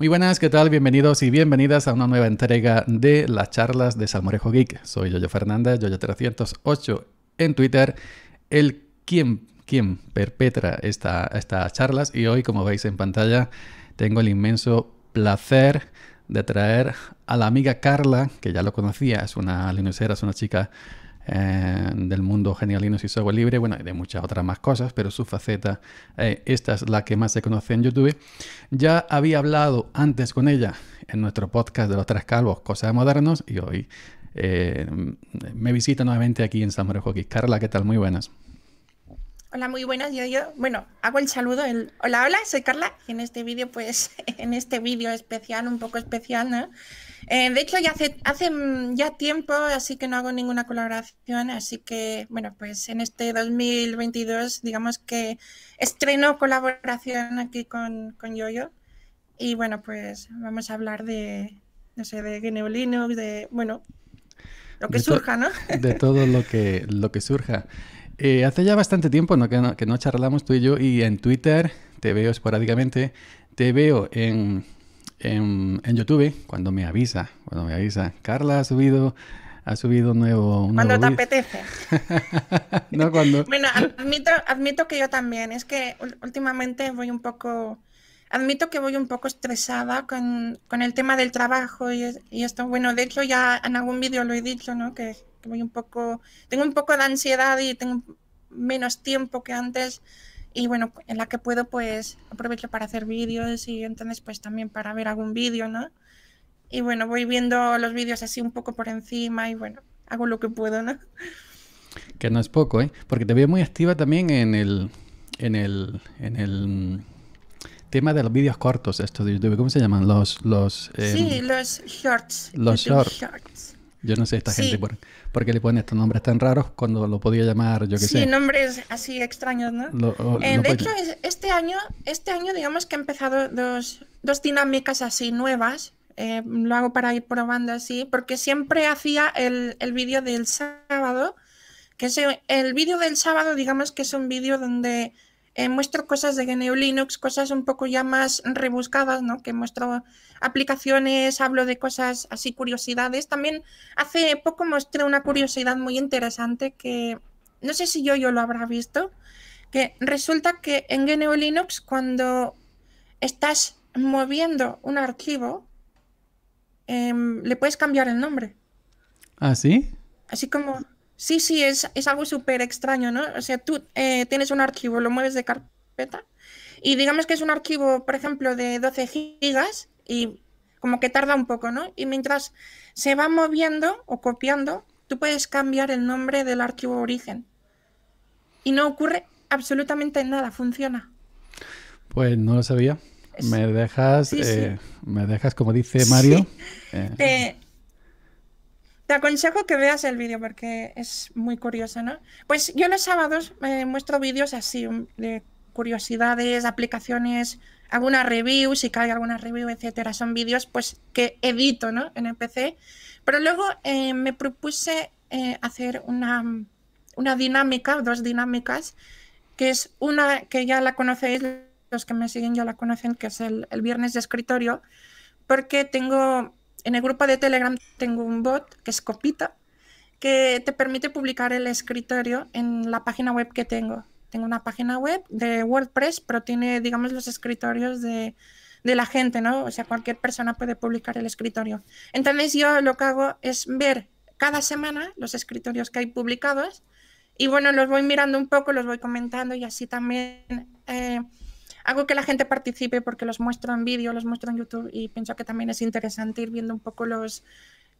Muy buenas, ¿qué tal? Bienvenidos y bienvenidas a una nueva entrega de las charlas de Salmorejo Geek. Soy Yoyo Fernández, Yoyo308 en Twitter, el quien, quien perpetra esta, estas charlas y hoy, como veis en pantalla, tengo el inmenso placer de traer a la amiga Carla, que ya lo conocía, es una linuxera, es una chica eh, del mundo genialino y software libre, bueno, y de muchas otras más cosas, pero su faceta, eh, esta es la que más se conoce en YouTube. Ya había hablado antes con ella en nuestro podcast de los tres calvos, cosas modernos, y hoy eh, me visita nuevamente aquí en San Marcos. Carla, ¿qué tal? Muy buenas. Hola, muy buenas. Yo, yo, bueno, hago el saludo. hola, hola, soy Carla. Y en este vídeo, pues, en este vídeo especial, un poco especial, ¿no? Eh, de hecho, ya hace, mm, ya tiempo, así que no hago ninguna colaboración, así que, bueno, pues en este 2022, digamos que estreno colaboración aquí con, Yoyo. Y bueno, pues vamos a hablar de, no sé, de GNU Linux, de, bueno, lo que surja, ¿no? de todo lo que, lo que surja. Eh, hace ya bastante tiempo que no charlamos tú y yo, y en Twitter te veo esporádicamente, te veo en en, YouTube cuando me avisa, cuando me avisa, Carla ha subido, ha subido nuevo. Un cuando te apetece. no cuando. bueno, admito, admito que yo también. Es que últimamente voy un poco, admito que voy un poco estresada con, el tema del trabajo y, esto. Bueno, de hecho ya en algún vídeo lo he dicho, ¿no? que voy un poco, tengo un poco de ansiedad y tengo menos tiempo que antes y bueno, en la que puedo pues aprovecho para hacer vídeos y entonces pues también para ver algún vídeo, ¿no? Y bueno, voy viendo los vídeos así un poco por encima y bueno, hago lo que puedo, ¿no? Que no es poco, ¿eh? Porque te veo muy activa también en el, en el, en el tema de los vídeos cortos, estos de YouTube, ¿cómo se llaman? Los, los... Em, sí, los shorts. Los shorts. Yo no sé esta gente por porque le ponen estos nombres tan raros cuando lo podía llamar, yo qué sé. Sí, nombres así extraños, ¿no? Eh, de hecho, este año, este año digamos que he empezado dos, dinámicas así nuevas. Eh, lo hago para ir probando así, porque siempre hacía el, el vídeo del sábado, que el vídeo del sábado, digamos que es un vídeo donde eh, muestro cosas de GNU Linux, cosas un poco ya más rebuscadas, ¿no? Que muestro aplicaciones, hablo de cosas así, curiosidades. También hace poco mostré una curiosidad muy interesante que no sé si yo, yo lo habrá visto, que resulta que en GNU Linux cuando estás moviendo un archivo, em, le puedes cambiar el nombre. ¿Ah, sí? Así como, Sí, sí, es, es algo súper extraño, ¿no? O sea, tú eh, tienes un archivo, lo mueves de carpeta y digamos que es un archivo, por ejemplo, de 12 gigas y como que tarda un poco, ¿no? Y mientras se va moviendo o copiando, tú puedes cambiar el nombre del archivo origen. Y no ocurre absolutamente nada, funciona. Pues no lo sabía. Me dejas, eh, me dejas como dice Mario. Eh, te aconsejo que veas el vídeo porque es muy curioso, ¿no? Pues yo los sábados me eh, muestro vídeos así mm, de curiosidades, aplicaciones, alguna reviews, si cae alguna review, etcétera. Son vídeos pues que edito, ¿no? En el PC. Pero luego eh, me propuse eh, hacer mm, una, dinámica, dos dinámicas, que es una que ya la conocéis, los que me siguen ya la conocen, que es el, el viernes de escritorio, porque tengo en el grupo de Telegram tengo un bot que es Copita, que te permite publicar el escritorio en la página web que tengo. Tengo una página web de WordPress, pero tiene, digamos, los escritorios de, de la gente, ¿no? O sea, cualquier persona puede publicar el escritorio. Entonces yo lo que hago es ver cada semana los escritorios que hay publicados y bueno, los voy mirando un poco, los voy comentando y así también... Eh, hago que la gente participe porque los muestro en vídeo, los muestro en YouTube y pienso que también es interesante ir viendo un poco los,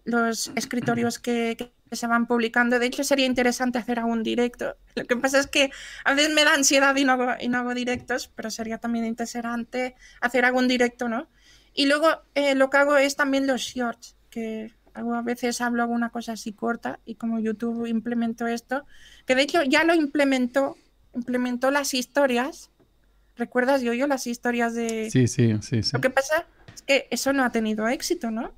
los escritorios que, se van publicando. De hecho, sería interesante hacer algún directo. Lo que pasa es que a veces me da ansiedad y no hago, no directos, pero sería también interesante hacer algún directo, ¿no? Y luego eh, lo que hago es también los shorts, que hago, a veces hablo alguna cosa así corta y como YouTube implementó esto, que de hecho ya lo implementó, implementó las historias ¿Recuerdas, yo, yo las historias de...? Sí, sí, sí, Lo que pasa es que eso no ha tenido éxito, ¿no?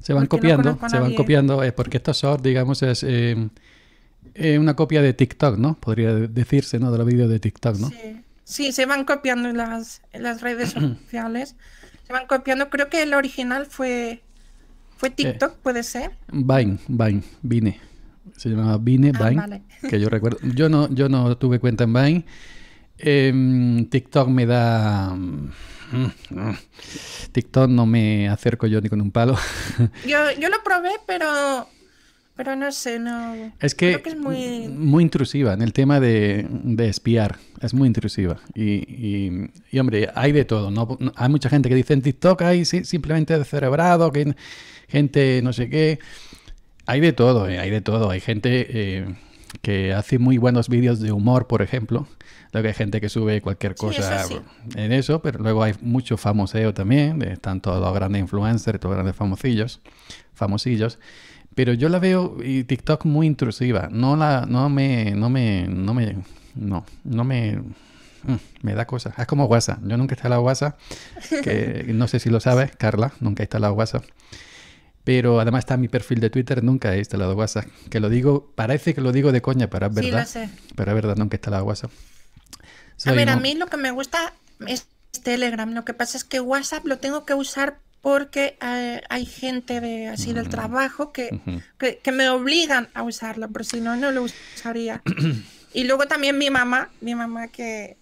Se van copiando, se van copiando, Es eh, porque estos short, digamos, es eh, eh, una copia de TikTok, ¿no? Podría decirse, ¿no? De los vídeos de TikTok, ¿no? Sí. se van copiando en las, las redes sociales. se van copiando. Creo que el original fue, fue TikTok, ¿puede ser? Vine, Vine, Vine. Se llamaba Vine, ah, Vine, que yo recuerdo. Yo no, yo no tuve cuenta en Vine. Em, TikTok me da... TikTok no me acerco yo ni con un palo. Yo, lo probé, pero... Pero no sé, no... Es que, es muy... muy... intrusiva en el tema de, espiar. Es muy intrusiva. Y, hombre, hay de todo. ¿no? Hay mucha gente que dice en TikTok hay simplemente de cerebrado, que gente no sé qué. Hay de todo, eh, hay de todo. Hay gente eh, que hace muy buenos vídeos de humor, por ejemplo, que hay gente que sube cualquier cosa en eso, pero luego hay mucho famoseo también, están todos los grandes influencers, todos los grandes famosillos, famosillos. Pero yo la veo y TikTok muy intrusiva. No la, no me, no me, no me, no, no me, mm, me da cosas. Es como WhatsApp. Yo nunca he instalado WhatsApp, que no sé si lo sabes, Carla, nunca he instalado WhatsApp. Pero además está mi perfil de Twitter, nunca he instalado WhatsApp. Que lo digo, parece que lo digo de coña, pero es verdad. Pero es verdad, nunca he instalado WhatsApp a ver, a mí lo que me gusta es Telegram. Lo que pasa es que WhatsApp lo tengo que usar porque eh, hay gente de, así del mm. trabajo que, me obligan a usarlo, pero si no, no lo usaría. y luego también mi mamá, mi mamá que,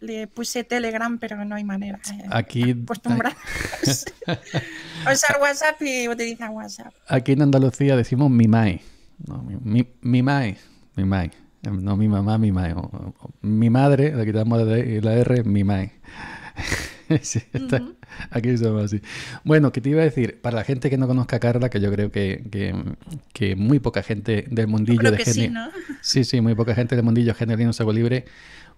le puse Telegram, pero no hay manera. Eh, aquí. usar WhatsApp y utilizar WhatsApp. Aquí en Andalucía decimos mi No, mi, mi, no mi mamá, mi mae. Mi madre, la quitamos la R, mi mae. Aquí somos así. Bueno, que te iba a decir, para la gente que no conozca a Carla, que yo creo que, muy poca gente del mundillo de género. Sí, sí, muy poca gente del mundillo genio se libre,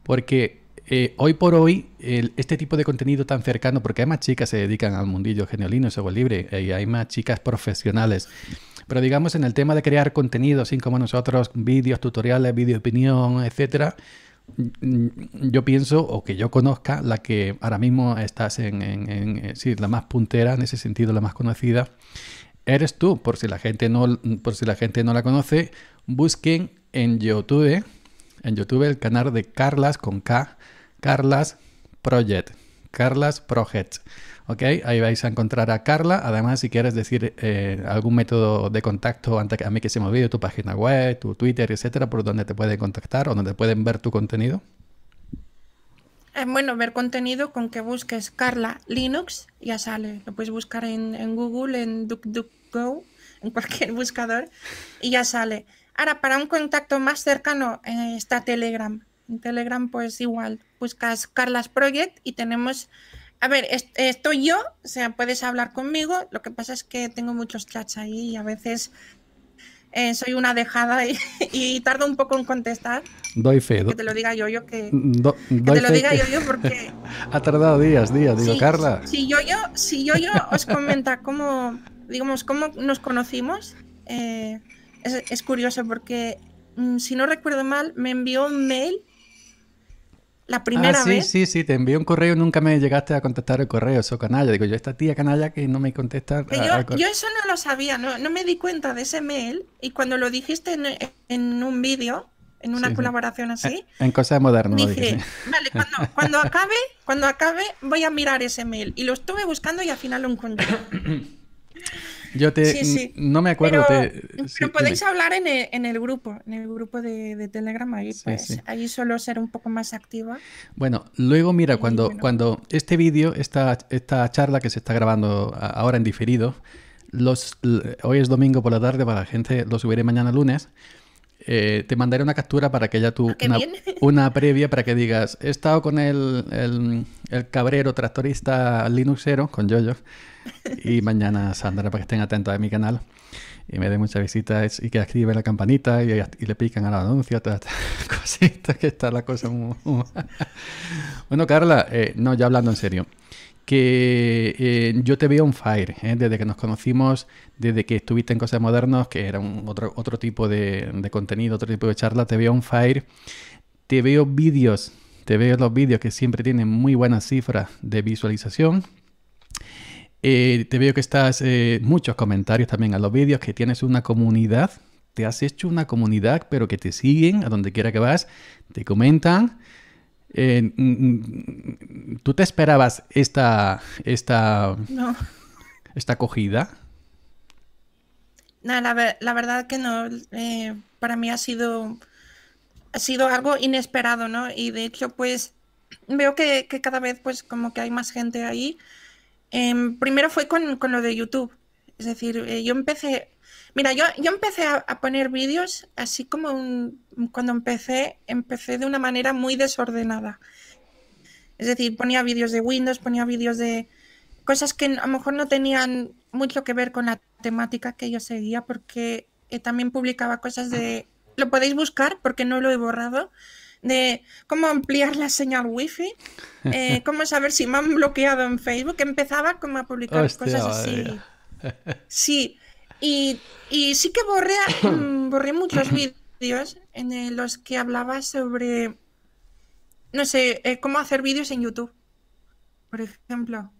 porque eh, hoy por hoy, este tipo de contenido tan cercano, porque hay más chicas que se dedican al mundillo genialino, software libre, y hay más chicas profesionales pero digamos en el tema de crear contenido, así como nosotros, vídeos, tutoriales, vídeo opinión, etcétera, mm, yo pienso, o que yo conozca, la que ahora mismo estás en, eh, sí, la más puntera, en ese sentido, la más conocida, eres tú. Por si la gente no, por si la gente no la conoce, busquen en YouTube, en YouTube el canal de Carlas con K, Carlas Project, Carlas Project. ¿ok? Ahí vais a encontrar a Carla. Además, si quieres decir eh, algún método de contacto antes que a mí que se me tu página web, tu Twitter, etcétera, por donde te pueden contactar o donde pueden ver tu contenido. Eh, bueno, ver contenido con que busques Carla Linux, ya sale. Lo puedes buscar en, Google, en DuckDuckGo, en cualquier buscador, y ya sale. Ahora, para un contacto más cercano eh, está Telegram. En Telegram, pues igual, buscas Carlas Project y tenemos a ver, estoy yo, o sea, puedes hablar conmigo. Lo que pasa es que tengo muchos chats ahí y a veces eh, soy una dejada y, tardo un poco en contestar. Doy fe. Que te lo diga yo, yo que, mm, que te lo diga yo, yo porque... ha tardado días, días, digo, Carla. Si, yo, yo, si yo, yo os comenta cómo, digamos, cómo nos conocimos, eh, es, curioso porque, mm, si no recuerdo mal, me envió un mail la primera ah, sí, vez. Sí, sí, te envié un correo y nunca me llegaste a contestar el correo, eso canalla. Digo, yo esta tía canalla que no me contesta. yo, eso no lo sabía, no, no, me di cuenta de ese mail y cuando lo dijiste en, un vídeo, en una colaboración así. Eh, en, cosas modernas. Dije, vale, cuando, cuando, acabe, cuando acabe voy a mirar ese mail. Y lo estuve buscando y al final lo encontré. Yo te, no me acuerdo. Pero, podéis hablar en el, grupo, en el grupo de, de Telegram, ahí, pues, ahí suelo ser un poco más activa. Bueno, luego mira, cuando, cuando este vídeo, esta, esta charla que se está grabando ahora en diferido, los, hoy es domingo por la tarde, para la gente lo subiré mañana lunes. Eh, te mandaré una captura para que ya tu ah, una, previa para que digas, he estado con el el cabrero tractorista Linuxero con Jojo Y mañana Sandra para que estén atentos a mi canal y me den muchas visitas y que activen la campanita y, le pican a la anuncios, todas estas cositas que está la cosa bueno, Carla, eh, no, ya hablando en serio, que eh, yo te veo un fire, eh, desde que nos conocimos, desde que estuviste en Cosas Modernos, que era un otro, otro tipo de, de contenido, otro tipo de charla, te veo un fire, te veo vídeos te veo los vídeos que siempre tienen muy buenas cifras de visualización. Eh, te veo que estás eh, muchos comentarios también a los vídeos, que tienes una comunidad. Te has hecho una comunidad, pero que te siguen a donde quiera que vas, te comentan. Eh, ¿Tú te esperabas esta, esta, esta acogida? la, verdad que no. para mí ha sido sido algo inesperado, ¿no? Y de hecho, pues veo que, cada vez, pues como que hay más gente ahí. Em, primero fue con, lo de YouTube. Es decir, eh, yo empecé, mira, yo, yo empecé a, poner vídeos así como un, cuando empecé, empecé de una manera muy desordenada. Es decir, ponía vídeos de Windows, ponía vídeos de cosas que a lo mejor no tenían mucho que ver con la temática que yo seguía, porque eh, también publicaba cosas de lo podéis buscar porque no lo he borrado, de cómo ampliar la señal wifi, eh, cómo saber si me han bloqueado en Facebook, empezaba como a publicar cosas así. Sí, y, sí que borré, mm, borré muchos vídeos en los que hablaba sobre, no sé, eh, cómo hacer vídeos en YouTube, por ejemplo.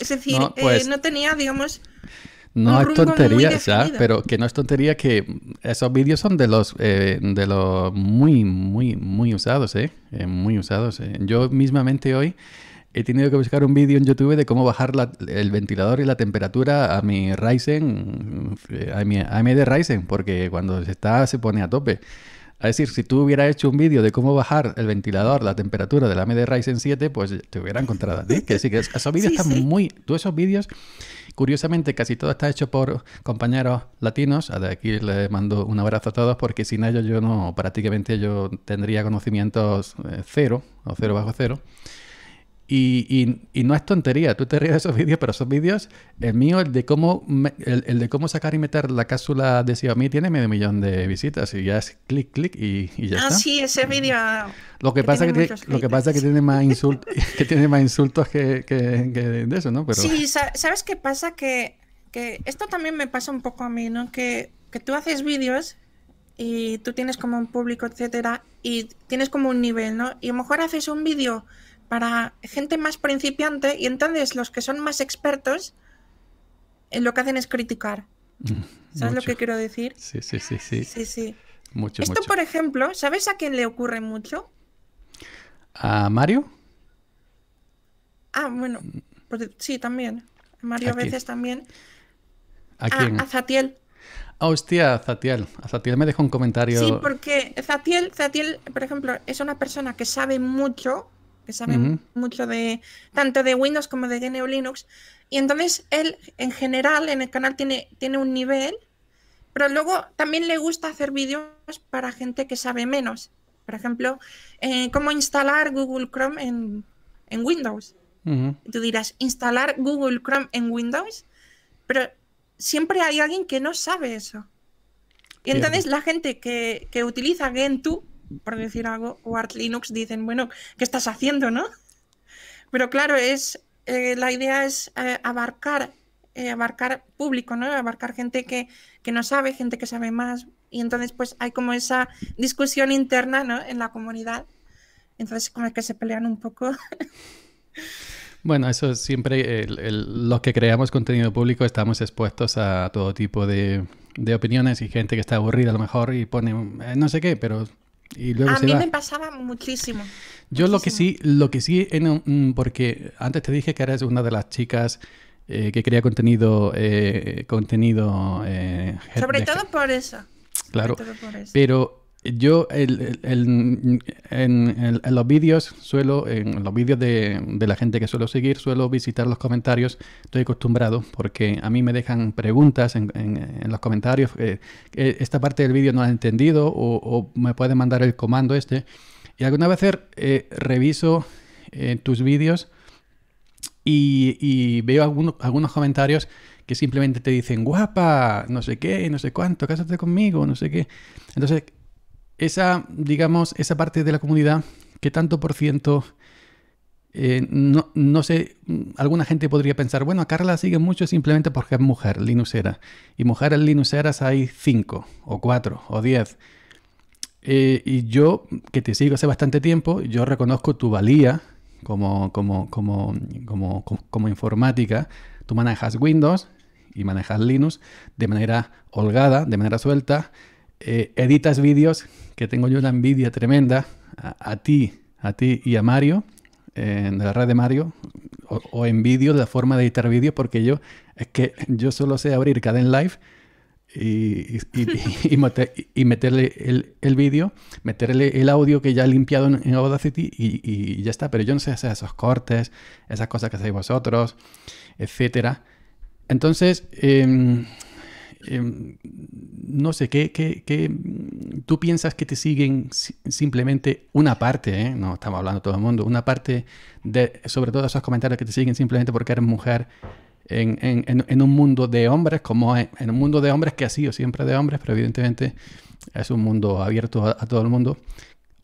Es decir, no eh, pues tenía, digamos, no es tontería, Pero que no es tontería que esos vídeos son de los, eh, de los muy, muy, muy usados, ¿eh? eh muy usados. ¿eh? Yo mismamente hoy he tenido que buscar un vídeo en YouTube de cómo bajar el ventilador y la temperatura a mi Ryzen, a mi AMD Ryzen, porque cuando se está se pone a tope. Es decir, si tú hubieras hecho un vídeo de cómo bajar el ventilador, la temperatura de la AMD Ryzen 7, pues te hubiera encontrado a ti. Que sí, que esos vídeos están muy... Tú esos vídeos... Curiosamente, casi todo está hecho por compañeros latinos. De aquí les mando un abrazo a todos porque sin ellos yo no, prácticamente yo tendría conocimientos eh, cero o cero bajo cero. Y, y, no es tontería, tú te ríes de esos vídeos, pero esos vídeos, el mío, el de cómo el, de cómo sacar y meter la cápsula de Xiaomi tiene medio millón de visitas y ya es clic, clic y, ya ah, está. Ah, sí, ese vídeo. Lo que, pasa es que tiene, lo que pasa que tiene más insultos que tiene más insultos de eso, ¿no? Sí, ¿sabes qué pasa? Que, que esto también me pasa un poco a mí, ¿no? Que, que tú haces vídeos y tú tienes como un público, etcétera, y tienes como un nivel, ¿no? Y a lo mejor haces un vídeo para gente más principiante y entonces los que son más expertos eh, lo que hacen es criticar. ¿Sabes lo que quiero decir? Sí, sí, sí, sí. Esto, por ejemplo, ¿sabes a quién le ocurre mucho? ¿A Mario? Ah, bueno, pues, sí, también. Mario a, veces también. ¿A ah, quién? A, Zatiel. Ah, hostia, Zatiel. A Zatiel me dejó un comentario. Sí, porque Zatiel, por ejemplo, es una persona que sabe mucho sabe mucho de tanto de Windows como de GNU Linux. Y entonces él, en general, en el canal tiene, tiene un nivel, pero luego también le gusta hacer vídeos para gente que sabe menos. Por ejemplo, eh, cómo instalar Google Chrome en, Windows. tú dirás, instalar Google Chrome en Windows, pero siempre hay alguien que no sabe eso. Y entonces la gente que, que utiliza Gentoo por decir algo, o Art Linux, dicen, bueno, ¿qué estás haciendo, no? Pero claro, es, eh, la idea es eh, abarcar, eh, abarcar público, ¿no? Abarcar gente que, no sabe, gente que sabe más. Y entonces, pues hay como esa discusión interna, ¿no? En la comunidad. Entonces, como es que se pelean un poco. Bueno, eso siempre, los que creamos contenido público estamos expuestos a todo tipo de, opiniones y gente que está aburrida a lo mejor y pone no sé qué, pero a mí me pasaba muchísimo. Yo lo que sí, lo que sí, mm, porque antes te dije que eres una de las chicas eh, que crea contenido, eh, contenido. Eh, sobre todo por eso. Claro. Pero yo en, los vídeos suelo, en los vídeos de, la gente que suelo seguir, suelo visitar los comentarios. Estoy acostumbrado porque a mí me dejan preguntas en, los comentarios. Eh, eh, esta parte del vídeo no la entendido o, me puede mandar el comando este. Y alguna vez eh, reviso tus vídeos y, veo algunos, algunos comentarios que simplemente te dicen guapa, no sé qué, no sé cuánto, cásate conmigo, no sé qué. Entonces esa, digamos, esa parte de la comunidad qué tanto por ciento, eh, no, sé, alguna gente podría pensar, bueno, a Carla sigue mucho simplemente porque es mujer linuxera. Y mujeres linuxeras hay cinco o cuatro o 10. Eh, y yo, que te sigo hace bastante tiempo, yo reconozco tu valía como, como, como, como, como informática. Tú manejas Windows y manejas Linux de manera holgada, de manera suelta. Eh, editas vídeos que tengo yo la envidia tremenda a, ti, a ti y a Mario, en la red de Mario, o, o envidio la forma de editar vídeos porque yo, es que yo solo sé abrir Caden Live y, y, meterle el, vídeo, meterle el audio que ya he limpiado en, Audacity y, ya está. Pero yo no sé hacer esos cortes, esas cosas que hacéis vosotros, etcétera. Entonces, em, Em, no sé, ¿qué, tú piensas que te siguen simplemente una parte, eh? no estamos hablando todo el mundo, una parte de, sobre todo esos comentarios que te siguen simplemente porque eres mujer en, un mundo de hombres, como en, un mundo de hombres que ha sido siempre de hombres, pero evidentemente es un mundo abierto a, todo el mundo.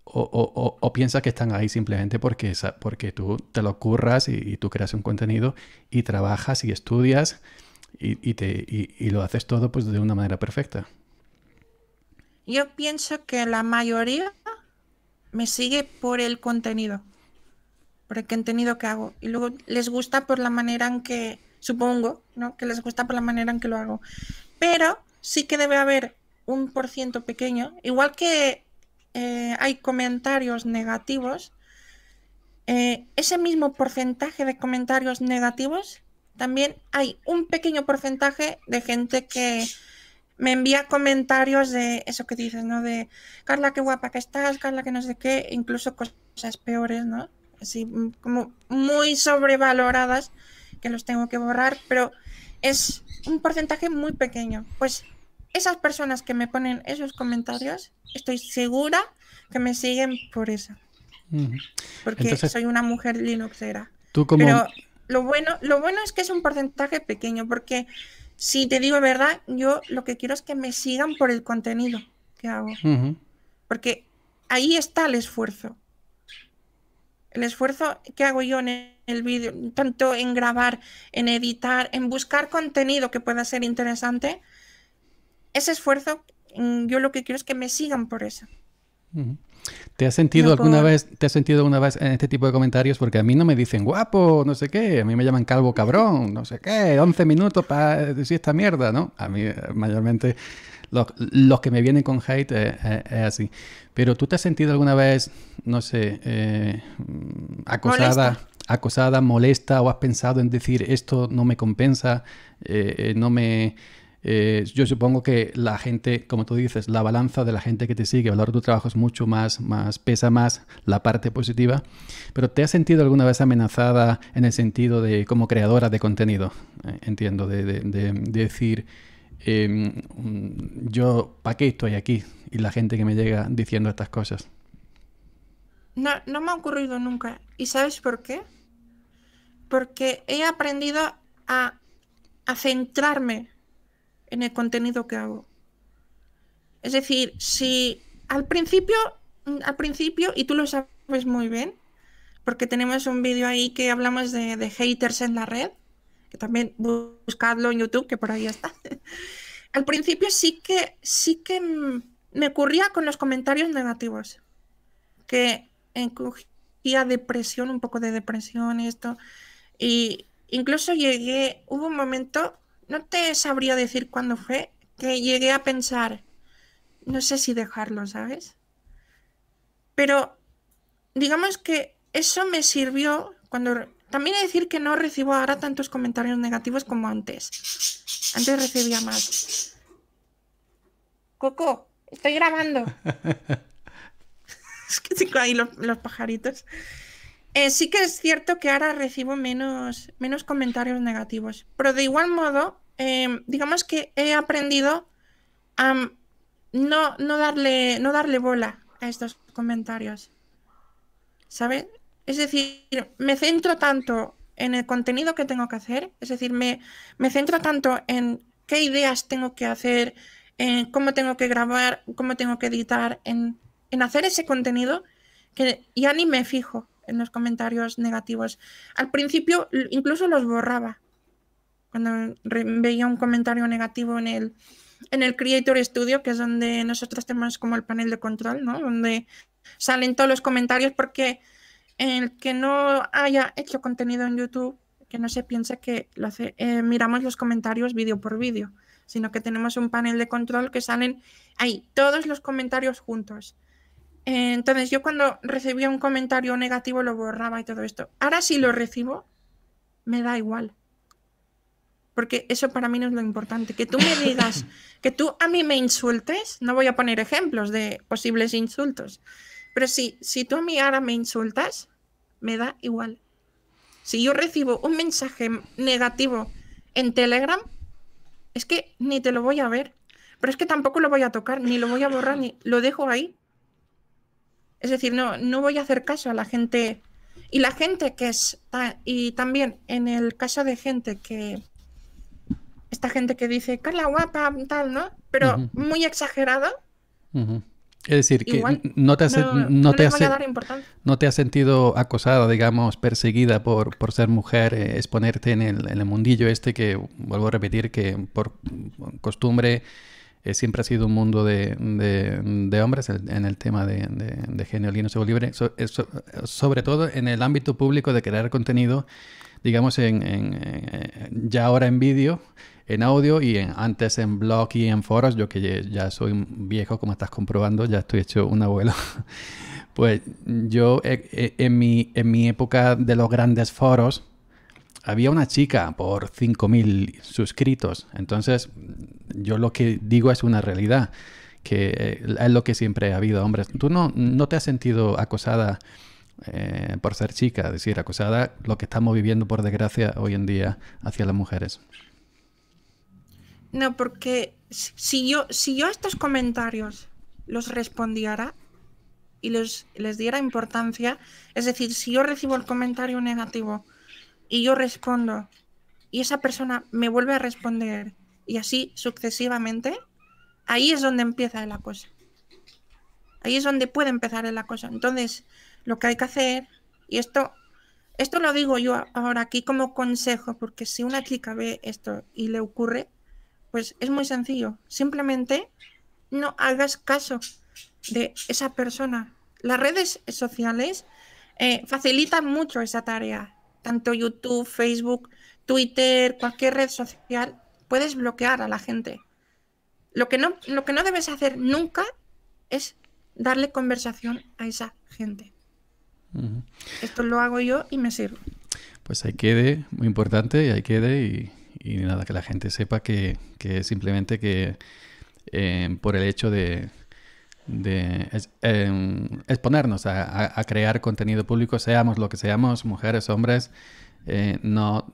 O, o, piensas que están ahí simplemente porque, porque tú te lo curras y tú creas un contenido y trabajas y estudias y, te, y, lo haces todo pues de una manera perfecta. Yo pienso que la mayoría me sigue por el contenido, por el contenido que hago. Y luego les gusta por la manera en que, supongo, ¿no? Que les gusta por la manera en que lo hago. Pero sí que debe haber un por ciento pequeño, igual que eh, hay comentarios negativos, eh, ese mismo porcentaje de comentarios negativos también hay un pequeño porcentaje de gente que me envía comentarios de eso que dices, ¿no? De Carla, qué guapa que estás, Carla, que no sé qué, incluso cosas peores, ¿no? Así mm, como muy sobrevaloradas que los tengo que borrar, pero es un porcentaje muy pequeño. Pues esas personas que me ponen esos comentarios, estoy segura que me siguen por eso. Porque soy una mujer Linuxera. Tú como lo bueno, lo bueno es que es un porcentaje pequeño, porque si te digo verdad, yo lo que quiero es que me sigan por el contenido que hago. Porque ahí está el esfuerzo. El esfuerzo que hago yo en el vídeo, tanto en grabar, en editar, en buscar contenido que pueda ser interesante, ese esfuerzo, mm, yo lo que quiero es que me sigan por eso. ¿Te has sentido alguna vez, te has sentido alguna vez en este tipo de comentarios? Porque a mí no me dicen guapo, no sé qué, a mí me llaman calvo cabrón, no sé qué, 11 minutos para decir esta mierda, ¿no? A mí eh, mayormente los, que me vienen con hate eh, eh, es así. Pero tú te has sentido alguna vez, no sé, mm, acosada, acosada, molesta o has pensado en decir esto no me compensa, no me... Eh, yo supongo que la gente, como tú dices, la balanza de la gente que te sigue, de tu trabajo es mucho más, más, pesa más la parte positiva. Pero ¿te has sentido alguna vez amenazada en el sentido de como creadora de contenido? Eh, entiendo, de, decir, em, mm, yo, ¿para qué estoy aquí? Y la gente que me llega diciendo estas cosas. No, no me ha ocurrido nunca. ¿Y sabes por qué? Porque he aprendido a centrarme en el contenido que hago. Es decir, si al principio, al principio, y tú lo sabes muy bien, porque tenemos un vídeo ahí que hablamos de, de, haters en la red, que también buscadlo en YouTube, que por ahí está. al principio sí que, sí que me ocurría con los comentarios negativos, que encogía depresión, un poco de depresión esto. Y incluso llegué, hubo un momento no te sabría decir cuándo fue que llegué a pensar, no sé si dejarlo, ¿sabes? Pero digamos que eso me sirvió cuando... También decir que no recibo ahora tantos comentarios negativos como antes. Antes recibía más. Coco, estoy grabando. es que tengo ahí los, los pajaritos. Eh, sí que es cierto que ahora recibo menos, menos comentarios negativos, pero de igual modo, em, digamos que he aprendido a mm, no, no, darle, no darle bola a estos comentarios. ¿Sabes? Es decir, me centro tanto en el contenido que tengo que hacer, es decir, me, me centro tanto en qué ideas tengo que hacer, en cómo tengo que grabar, cómo tengo que editar, en hacer ese contenido, que ya ni me fijo en los comentarios negativos. Al principio incluso los borraba. Cuando veía un comentario negativo en el, en el Creator Studio, que es donde nosotros tenemos como el panel de control, Donde salen todos los comentarios porque el que no haya hecho contenido en YouTube, que no se piense que lo hace, eh, miramos los comentarios vídeo por vídeo, sino que tenemos un panel de control que salen ahí todos los comentarios juntos. Entonces yo cuando recibía un comentario negativo lo borraba y todo esto. Ahora si lo recibo, me da igual. Porque eso para mí no es lo importante. Que tú me digas, que tú a mí me insultes, no voy a poner ejemplos de posibles insultos. Pero si, si tú a mí ahora me insultas, me da igual. Si yo recibo un mensaje negativo en Telegram, es que ni te lo voy a ver. Pero es que tampoco lo voy a tocar, ni lo voy a borrar, ni lo dejo ahí es decir, no, no voy a hacer caso a la gente. Y la gente que es. Y también en el caso de gente que. Esta gente que dice, Carla guapa, tal, ¿no? Pero muy exagerado. Es decir, que no te, has, no, te has, no, te has sentido acosada, digamos, perseguida por, por ser mujer, eh, exponerte en el, en el, mundillo este que, vuelvo a repetir, que por costumbre eh, siempre ha sido un mundo de, de, hombres en, el tema de, género y no soy libre, eh, sobre todo en el ámbito público de crear contenido, digamos, en, eh, ya ahora en vídeo, en audio y antes en blog y en foros, yo que ya soy viejo, como estás comprobando, ya estoy hecho un abuelo. pues yo en mi, en mi época de los grandes foros, había una chica por 5.000 suscritos. Entonces, yo lo que digo es una realidad, que eh, es lo que siempre ha habido, hombres. ¿Tú no, no te has sentido acosada eh, por ser chica? Es decir, acosada lo que estamos viviendo, por desgracia, hoy en día hacia las mujeres. No, porque si yo, si yo estos comentarios los respondiera y les diera importancia, es decir, si yo recibo el comentario negativo, y yo respondo y esa persona me vuelve a responder y así sucesivamente, ahí es donde empieza la cosa. Ahí es donde puede empezar la cosa. Entonces, lo que hay que hacer, y esto, esto lo digo yo ahora aquí como consejo, porque si una chica ve esto y le ocurre, pues es muy sencillo. Simplemente no hagas caso de esa persona. Las redes sociales eh, facilitan mucho esa tarea tanto YouTube, Facebook, Twitter, cualquier red social, puedes bloquear a la gente. Lo que no, lo que no debes hacer nunca es darle conversación a esa gente. Esto lo hago yo y me sirve. Pues ahí quede, muy importante, y ahí quede y, nada, que la gente sepa que, que simplemente que eh, por el hecho de, de em, exponernos a, crear contenido público, seamos lo que seamos, mujeres, hombres, eh, eh, no,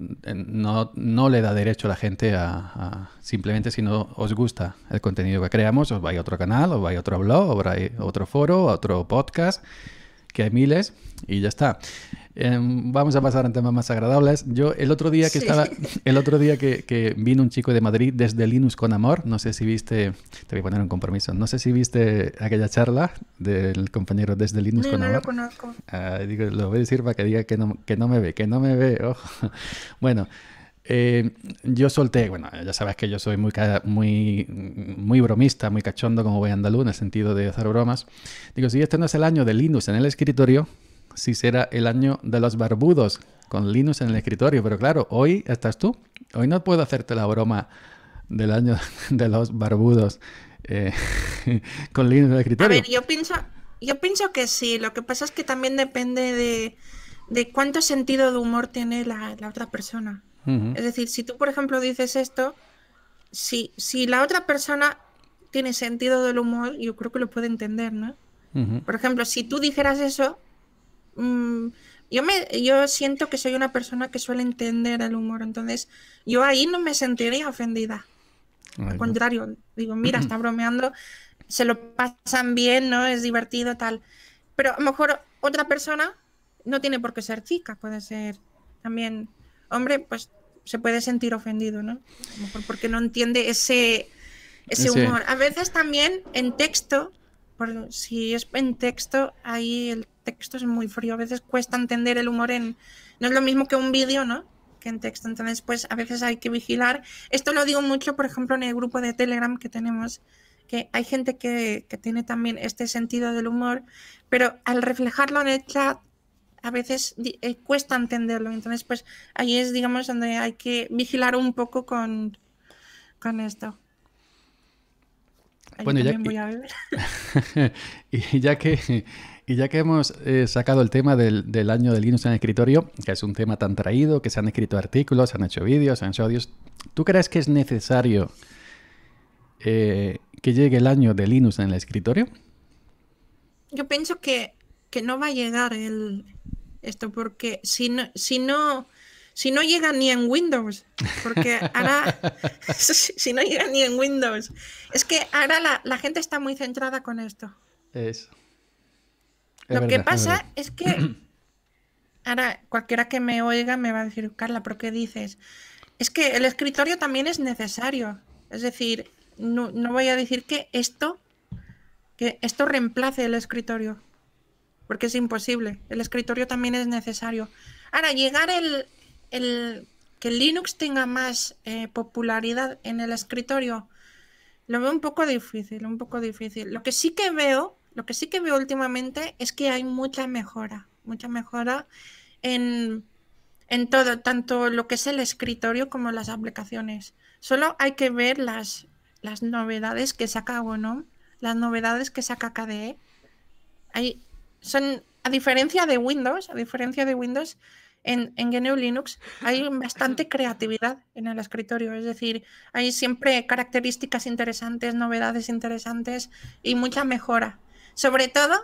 no, le da derecho a la gente a, simplemente si no os gusta el contenido que creamos, os vais a otro canal, os vais a otro blog, os vais a otro foro, otro podcast, que hay miles y ya está. Em, vamos a pasar a temas más agradables. Yo el otro día que estaba, el otro día que, vino un chico de Madrid desde Linux con Amor, no sé si viste, te voy a poner un compromiso, no sé si viste aquella charla del compañero desde Linux no, con no Amor. Lo conozco. Ah, lo voy a decir para que diga que no, que no me ve, que no me ve, Bueno. Eh, yo solté, bueno, ya sabes que yo soy muy, muy, muy bromista, muy cachondo como voy andaluz en el sentido de hacer bromas. Digo, si este no es el año de Linux en el escritorio, si será el año de los barbudos, con Linus en el escritorio. Pero claro, hoy estás tú. Hoy no puedo hacerte la broma del año de los barbudos eh, con Linus en el escritorio. A ver, yo pienso, yo pienso que sí. Lo que pasa es que también depende de, cuánto sentido de humor tiene la, otra persona. Es decir, si tú, por ejemplo, dices esto, si, si la otra persona tiene sentido del humor, yo creo que lo puede entender, ¿no? Por ejemplo, si tú dijeras eso, Mm, yo me yo siento que soy una persona que suele entender el humor, entonces yo ahí no me sentiría ofendida. Al contrario, digo, mira, está bromeando, se lo pasan bien, ¿no? Es divertido, tal. Pero a lo mejor otra persona no tiene por qué ser chica, puede ser también hombre, pues se puede sentir ofendido, ¿no? A lo mejor porque no entiende ese, ese humor. A veces también en texto si es en texto, ahí el texto es muy frío. A veces cuesta entender el humor en. No es lo mismo que un vídeo, ¿no? Que en texto. Entonces, pues a veces hay que vigilar. Esto lo digo mucho, por ejemplo, en el grupo de Telegram que tenemos, que hay gente que, tiene también este sentido del humor, pero al reflejarlo en el chat a veces eh, cuesta entenderlo. Entonces, pues ahí es, digamos, donde hay que vigilar un poco con esto. Bueno, ya, voy a y ya que, ya que hemos eh, sacado el tema del, año de Linux en el escritorio, que es un tema tan traído, que se han escrito artículos, se han hecho vídeos, se han hecho audios, ¿tú crees que es necesario eh, que llegue el año de Linux en el escritorio? Yo pienso que, no va a llegar esto, porque si no, si no si no llega ni en Windows, porque ahora, si no llega ni en Windows, es que ahora la, gente está muy centrada con esto. Es. Lo que pasa es, que, ahora cualquiera que me oiga me va a decir, Carla, ¿pero qué dices? Es que el escritorio también es necesario. Es decir, no, no voy a decir que esto, que esto reemplace el escritorio, porque es imposible. El escritorio también es necesario. Ahora, llegar el, el, que Linux tenga más eh, popularidad en el escritorio, lo veo un poco difícil, un poco difícil. Lo que sí que veo, lo que sí que veo últimamente es que hay mucha mejora, mucha mejora en, en todo, tanto lo que es el escritorio como las aplicaciones. Solo hay que ver las, novedades que saca GNOME, las novedades que saca KDE. E. son, a diferencia de Windows, a diferencia de Windows, en, GNU Linux hay bastante creatividad en el escritorio, es decir, hay siempre características interesantes, novedades interesantes y mucha mejora. Sobre todo,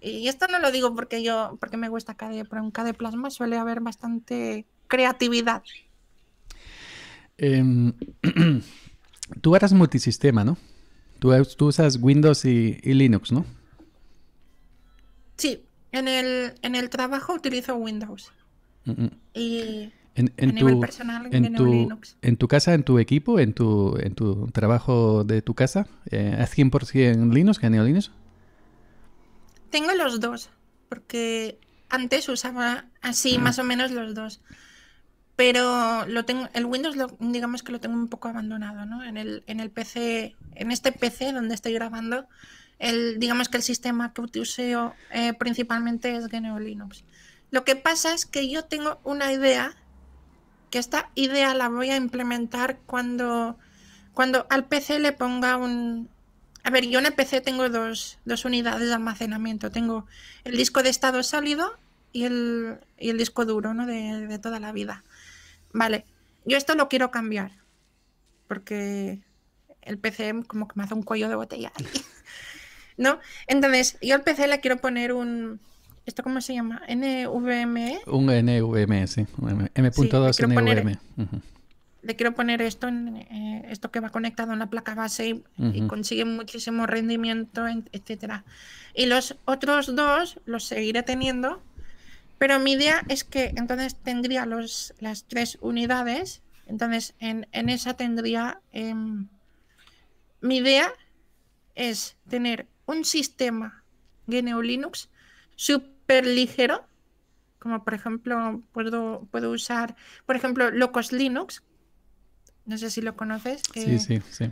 y esto no lo digo porque yo, porque me gusta KDE, pero en KDE Plasma suele haber bastante creatividad. Em, tú eras multisistema, ¿no? Tú, usas Windows y, Linux, ¿no? Sí, en el, en el trabajo utilizo Windows. Y en, tu, casa, en tu equipo, en tu, trabajo de tu casa, eh, 100% Linux gnu Linux? Tengo los dos, porque antes usaba así mm. más o menos los dos. Pero lo tengo, el Windows digamos que lo tengo un poco abandonado, ¿no? En el, PC, en este PC donde estoy grabando, digamos que el sistema que uso eh, principalmente es GNU Linux. Lo que pasa es que yo tengo una idea, que esta idea la voy a implementar cuando, cuando al PC le ponga un... A ver, yo en el PC tengo dos, unidades de almacenamiento. Tengo el disco de estado sólido y el, disco duro, ¿no? De, de toda la vida. Vale, yo esto lo quiero cambiar. Porque el PC como que me hace un cuello de botella. ¿No? Entonces, yo al PC le quiero poner un ¿Esto cómo se llama? ¿NVMe? Un NVMe, sí. M.2 NVMe. Le quiero poner esto, en, eh, esto que va conectado a una placa base y, consigue muchísimo rendimiento, etcétera. Y los otros dos los seguiré teniendo, pero mi idea es que entonces tendría los, las tres unidades. Entonces en, esa tendría... Em, mi idea es tener un sistema GNU Linux sub ligero, como por ejemplo puedo, puedo usar, por ejemplo, Locos Linux, no sé si lo conoces. sí, sí, sí.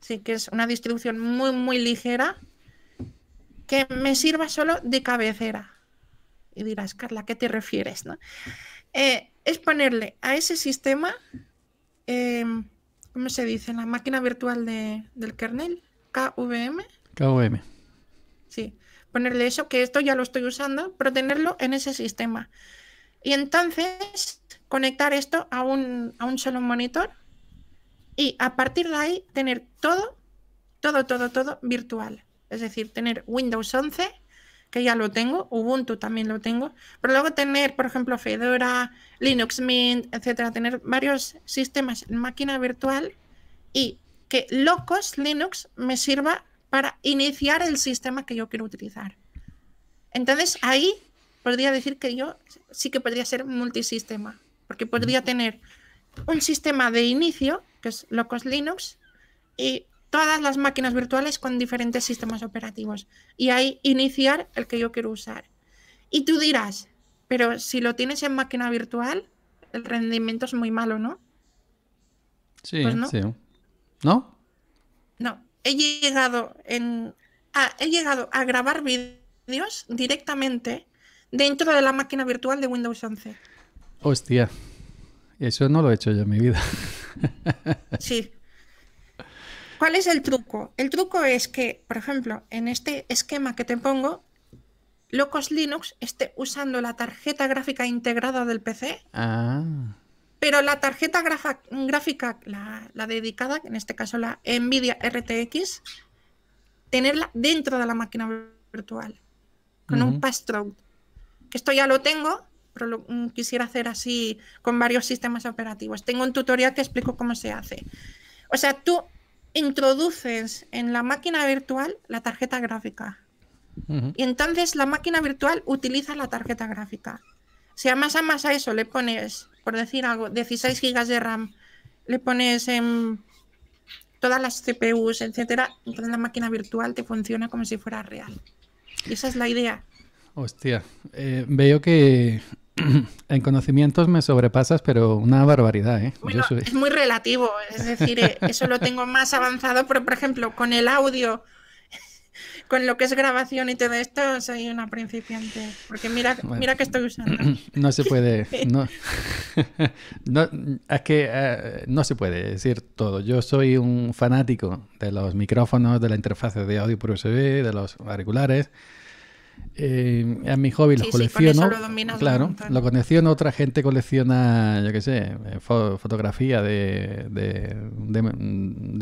Sí, que es una distribución muy, muy ligera que me sirva solo de cabecera. Y dirás, Carla, qué te refieres? No? Eh, es ponerle a ese sistema, como em, ¿cómo se dice? La máquina virtual del kernel, KVM. KVM. Sí, ponerle eso, que esto ya lo estoy usando, pero tenerlo en ese sistema. Y entonces conectar esto a un, a un solo monitor y a partir de ahí tener todo, todo, todo, todo virtual. Es decir, tener Windows 11, que ya lo tengo, Ubuntu también lo tengo, pero luego tener, por ejemplo, Fedora, Linux Mint, etcétera, tener varios sistemas en máquina virtual y que Locos Linux me sirva para iniciar el sistema que yo quiero utilizar. Entonces ahí podría decir que yo sí que podría ser multisistema, porque podría tener un sistema de inicio, que es Locos Linux, y todas las máquinas virtuales con diferentes sistemas operativos. Y ahí iniciar el que yo quiero usar. Y tú dirás, pero si lo tienes en máquina virtual, el rendimiento es muy malo, ¿no? Sí, pues no. sí. ¿No? he llegado, en, a, ah, he llegado a grabar vídeos directamente dentro de la máquina virtual de Windows 11. Hostia, eso no lo he hecho yo en mi vida. sí. ¿Cuál es el truco? El truco es que, por ejemplo, en este esquema que te pongo, Locos Linux esté usando la tarjeta gráfica integrada del PC. Ah pero la tarjeta gráfica, la, dedicada, en este caso la Nvidia RTX, tenerla dentro de la máquina virtual, con un passthrough. Que esto ya lo tengo, pero lo, mm, quisiera hacer así con varios sistemas operativos. Tengo un tutorial que explico cómo se hace. O sea, tú introduces en la máquina virtual la tarjeta gráfica. Y entonces la máquina virtual utiliza la tarjeta gráfica. Si a más a eso le pones, por decir algo, 16 gigas de RAM, le pones en todas las CPUs, etcétera, entonces la máquina virtual te funciona como si fuera real. esa es la idea. Hostia, eh, veo que en conocimientos me sobrepasas, pero una barbaridad, ¿eh? Bueno, es muy relativo, es decir, eh, eso lo tengo más avanzado, pero por ejemplo, con el audio con lo que es grabación y todo esto, soy una principiante. Porque mira, mira que estoy usando. No se puede. No, es que eh, no se puede decir todo. Yo soy un fanático de los micrófonos, de la interfaz de audio por USB, de los auriculares. Eh, es mi hobby, los colecciono. lo claro, lo colecciono. Otra gente colecciona, yo qué sé, eh, fotografía de,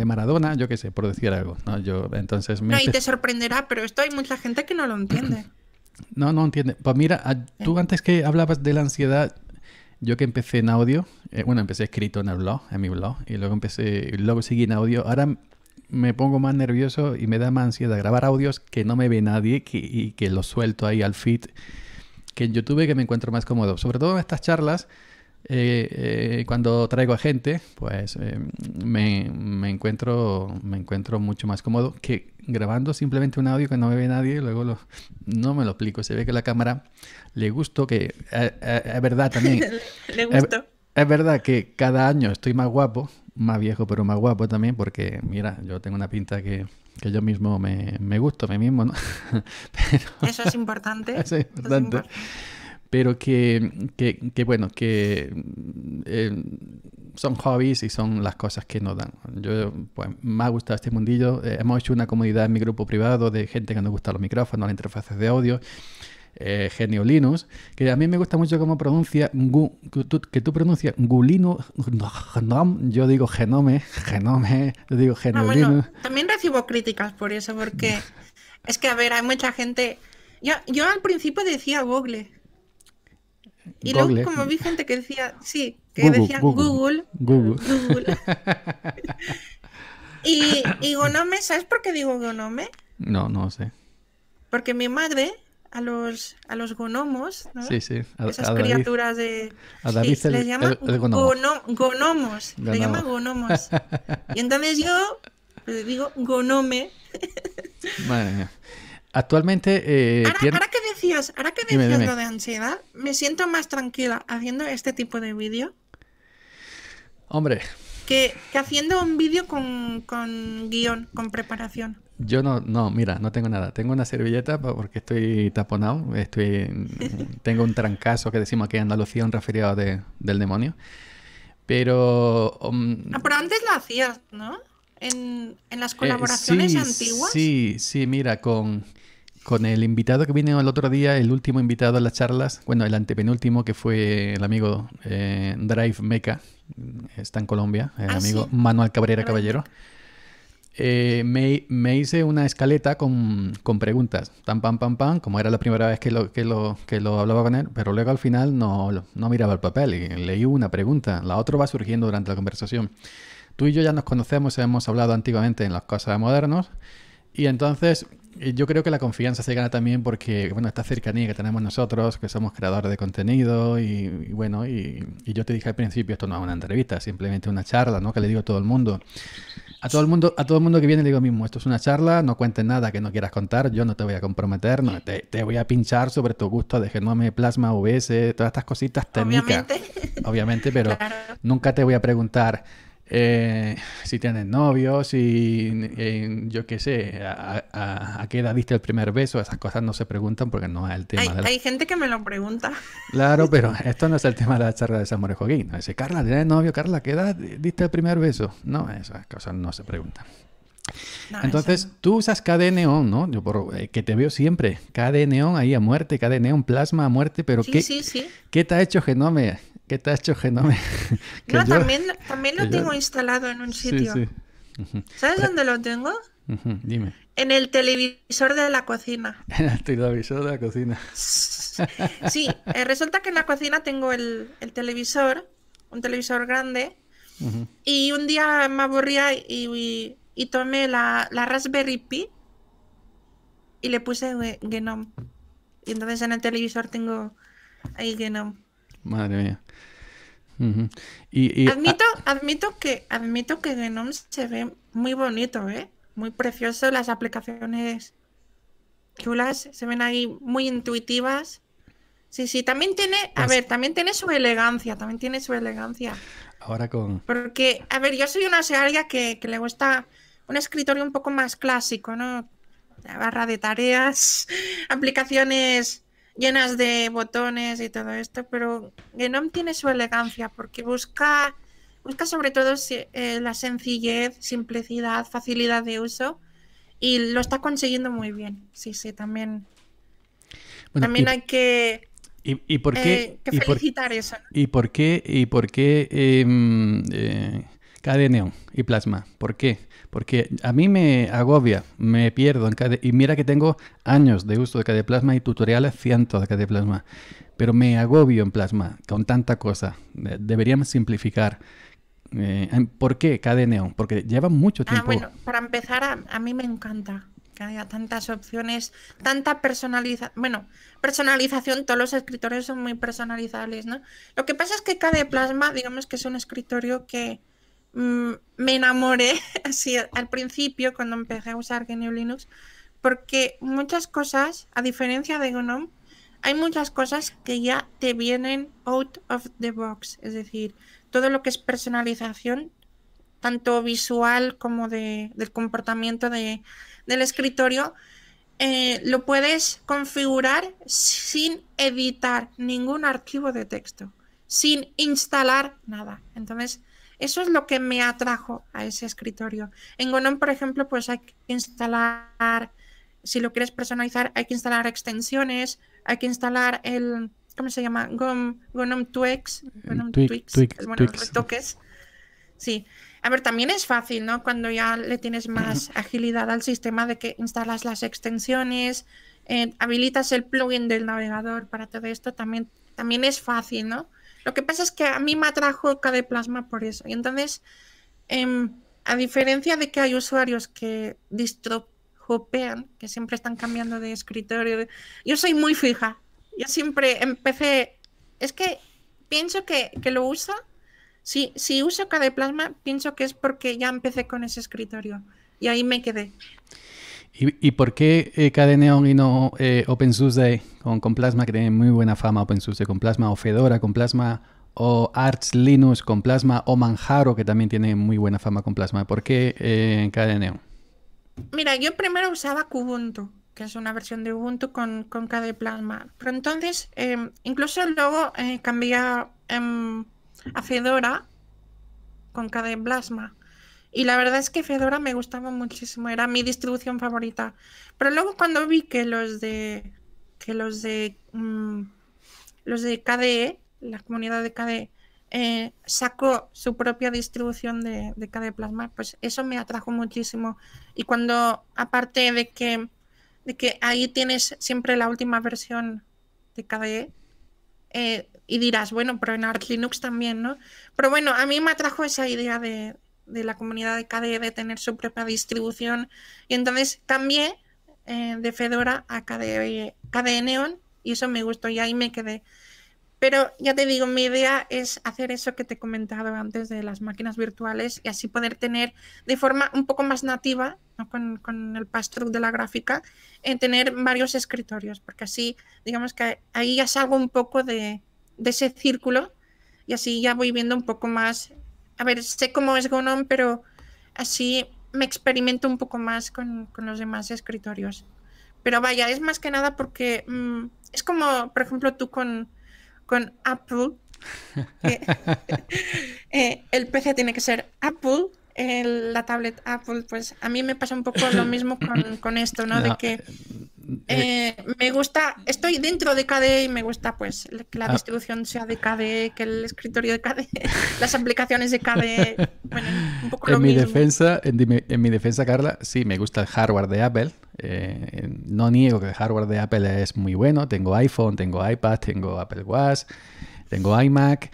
Maradona, yo qué sé, por decir algo. ¿no? Yo, entonces y te sorprenderá, pero esto hay mucha gente que no lo entiende. no, no entiende. Pues mira, tú antes que hablabas de la ansiedad, yo que empecé en audio, eh, bueno, empecé escrito en el blog, en mi blog, y luego empecé, y luego seguí en audio. Ahora me pongo más nervioso y me da más ansiedad grabar audios que no me ve nadie y que los suelto ahí al feed que en YouTube que me encuentro más cómodo. Sobre todo en estas charlas, eh, eh, cuando traigo a gente, pues eh, me, encuentro, me encuentro mucho más cómodo que grabando simplemente un audio que no me ve nadie, luego no me lo explico. Se ve que la cámara le gustó, que es verdad también. le gustó. Es verdad que cada año estoy más guapo, más viejo pero más guapo también, porque mira, yo tengo una pinta que, yo mismo me, me, gusto, me mismo, Eso es importante. Eso Pero que, que, que, bueno, que eh, son hobbies y son las cosas que nos dan. Yo, pues, me ha gustado este mundillo. Eh, hemos hecho una comunidad en mi grupo privado de gente que nos gusta los micrófonos, las interfaces de audio. Eh, geniolinos, que a mí me gusta mucho cómo pronuncia, que, tú, pronuncias Gulino, yo digo genome, genome, yo digo Genio también recibo críticas por eso, porque es que, a ver, hay mucha gente... Yo, al principio decía Google. Y luego como vi gente que decía, sí, que decía Google. Google. Google. y, y Gonome, ¿sabes por qué digo Gonome? No, no sé. Porque mi madre a los, a los gonomos, ¿no? Sí, sí. Esas criaturas de... A David se le les llama el, gonomos. Le llama gonomos. y entonces yo le pues, digo gonome. Madre Actualmente... Eh, ahora, que decías, ahora que decías lo de ansiedad, me siento más tranquila haciendo este tipo de vídeo. Hombre, que, haciendo un vídeo con, guión, con preparación. Yo no, no, mira, no tengo nada. Tengo una servilleta porque estoy taponado. Estoy, tengo un trancazo que decimos aquí en Andalucía, un resfriado de, del demonio. Pero. Um, ah, pero antes lo hacías, ¿no? En, en las colaboraciones eh, antiguas. Sí, sí, mira, con, con el invitado que vino el otro día, el último invitado a las charlas, bueno, el antepenúltimo que fue el amigo eh, Drive Meca, está en Colombia, el ah, amigo Manuel Cabrera Caballero. Eh, me, hice una escaleta con, preguntas, tan pam pam pam, como era la primera vez que lo, lo, que lo hablaba con él, pero luego al final no, no miraba el papel y leí una pregunta, la otra va surgiendo durante la conversación. Tú y yo ya nos conocemos, hemos hablado antiguamente en las cosas modernos y entonces yo creo que la confianza se gana también porque, bueno, esta cercanía que tenemos nosotros, que somos creadores de contenido y, bueno, y, yo te dije al principio, esto no es una entrevista, simplemente una charla, ¿no? Que le digo a todo el mundo. A todo el mundo, a todo el mundo que viene le digo mismo, esto es una charla, no cuentes nada que no quieras contar, yo no te voy a comprometer, no, te, voy a pinchar sobre tu gusto de genome, plasma, VS, todas estas cositas técnicas. Obviamente, pero nunca te voy a preguntar eh, si tienes novio, si yo qué sé, a, qué edad diste el primer beso, esas cosas no se preguntan porque no es el tema. Hay, gente que me lo pregunta. Claro, pero esto no es el tema de la charla de Samuel Joguín, Joaquín. dice, Carla, ¿tienes novio? Carla, ¿qué edad diste el primer beso? No, esas cosas no se preguntan. Entonces, tú usas KD ¿no? Yo eh, que te veo siempre. KD neón ahí a muerte, KD neón, plasma a muerte, pero ¿qué, ¿qué te ha hecho que no me...? ¿Qué te ha hecho Genome. no, también, también lo tengo instalado en un sitio. ¿Sabes dónde lo tengo? Dime. En el televisor de la cocina. En el televisor de la cocina. sí, eh, resulta que en la cocina tengo el, televisor, un televisor grande, y un día me aburría y, tomé la, la, Raspberry Pi y le puse Genome. Y entonces en el televisor tengo ahí Genome. Madre mía admito, admito que, admito que Genome se ve muy bonito, ¿eh? Muy precioso, las aplicaciones chulas, se ven ahí muy intuitivas. Sí, sí, también tiene, a pues ver, también tiene su elegancia, también tiene su elegancia. Ahora con. Porque, a ver, yo soy una usuaria que, que le gusta un escritorio un poco más clásico, ¿no? La barra de tareas, aplicaciones llenas de botones y todo esto, pero Genome tiene su elegancia porque busca, busca sobre todo eh, la sencillez, simplicidad, facilidad de uso y lo está consiguiendo muy bien. Sí, sí, también. también hay que. ¿Y, por qué? Eh, felicitar eso. ¿Y por qué? ¿Y por qué? Em, eh, y Plasma. ¿Por qué? porque a mí me agobia, me pierdo en cada... Y mira que tengo años de uso de Plasma y tutoriales cientos de Plasma. pero me agobio en Plasma con tanta cosa. Deberíamos simplificar. Eh, em, ¿Por qué Neon? Porque lleva mucho ah, tiempo. Ah, bueno, para empezar, a, mí me encanta que haya tantas opciones, tanta personalización. Bueno, personalización, todos los escritorios son muy personalizables, ¿no? Lo que pasa es que cada plasma, digamos que es un escritorio que Mm, me enamoré así al principio cuando empecé a usar GNU Linux, porque muchas cosas, a diferencia de GNOME, hay muchas cosas que ya te vienen out of the box, es decir, todo lo que es personalización, tanto visual como del comportamiento del escritorio, eh, lo puedes configurar sin editar ningún archivo de texto, sin instalar nada. Entonces, eso es lo que me atrajo a ese escritorio. En GNOME por ejemplo, pues hay que instalar, si lo quieres personalizar, hay que instalar extensiones, hay que instalar el, ¿cómo se llama? GNOME Gonom Twix, Gonom Twix, Es bueno, retoques. Sí. A ver, también es fácil, ¿no? Cuando ya le tienes más agilidad al sistema de que instalas las extensiones, eh, habilitas el plugin del navegador para todo esto, también, también es fácil, ¿no? Lo que pasa es que a mí me atrajo KD Plasma por eso. Y entonces, em, a diferencia de que hay usuarios que distrojopean, que siempre están cambiando de escritorio, yo soy muy fija. Yo siempre empecé. Es que pienso que, que lo uso. Si, si uso KD Plasma, pienso que es porque ya empecé con ese escritorio. Y ahí me quedé. ¿Y, y por qué eh, Cadeneon y no eh, OpenSUSE con, Plasma, que tiene muy buena fama OpenSUSE, con Plasma o Fedora, con Plasma o Arch Linux, con Plasma o Manjaro, que también tiene muy buena fama con Plasma? ¿Por qué eh, Cadeneon? Mira, yo primero usaba Kubuntu, que es una versión de Ubuntu con, con Plasma. Pero entonces, eh, incluso luego eh, cambié a Fedora em, con KDE Plasma. Y la verdad es que Fedora me gustaba muchísimo, era mi distribución favorita. Pero luego cuando vi que los de que los de mm, los de KDE, la comunidad de KDE, eh, sacó su propia distribución de, KDE e Plasma, pues eso me atrajo muchísimo. Y cuando, aparte de que, de que ahí tienes siempre la última versión de KDE, eh, y dirás, bueno, pero en Arch Linux también, ¿no? Pero bueno, a mí me atrajo esa idea de, de la comunidad de KDE de tener su propia distribución. Y entonces cambié eh, de Fedora a KDE, KDE Neon y eso me gustó y ahí me quedé. Pero ya te digo, mi idea es hacer eso que te he comentado antes de las máquinas virtuales y así poder tener de forma un poco más nativa, con, el pass de la gráfica, en tener varios escritorios, porque así, digamos que ahí ya salgo un poco de, de ese círculo y así ya voy viendo un poco más a ver, sé cómo es Gonon, pero así me experimento un poco más con, los demás escritorios. Pero vaya, es más que nada porque mm, es como, por ejemplo, tú con, Apple. Eh, el PC tiene que ser Apple la tablet Apple, pues a mí me pasa un poco lo mismo con, con esto, ¿no? De que eh, eh, me gusta, estoy dentro de KDE y me gusta pues que la ah. distribución sea de KDE, que el escritorio de KDE, las aplicaciones de KDE, bueno, un poco en mi mismo. Defensa, en, mi, en mi defensa, Carla, sí, me gusta el hardware de Apple. Eh, no niego que el hardware de Apple es muy bueno. Tengo iPhone, tengo iPad, tengo Apple Watch, tengo iMac.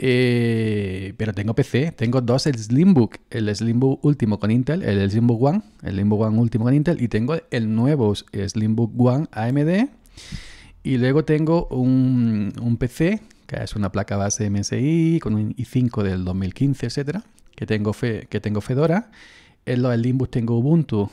Eh, pero tengo PC, tengo dos Slimbook, el Slimbook último con Intel, el Slimbook One, el Slimbook One último con Intel, y tengo el nuevo Slimbook One AMD. Y luego tengo un, PC, que es una placa base MSI con un i5 del 2015, etcétera, que tengo, que tengo Fedora. En los Slimbook tengo Ubuntu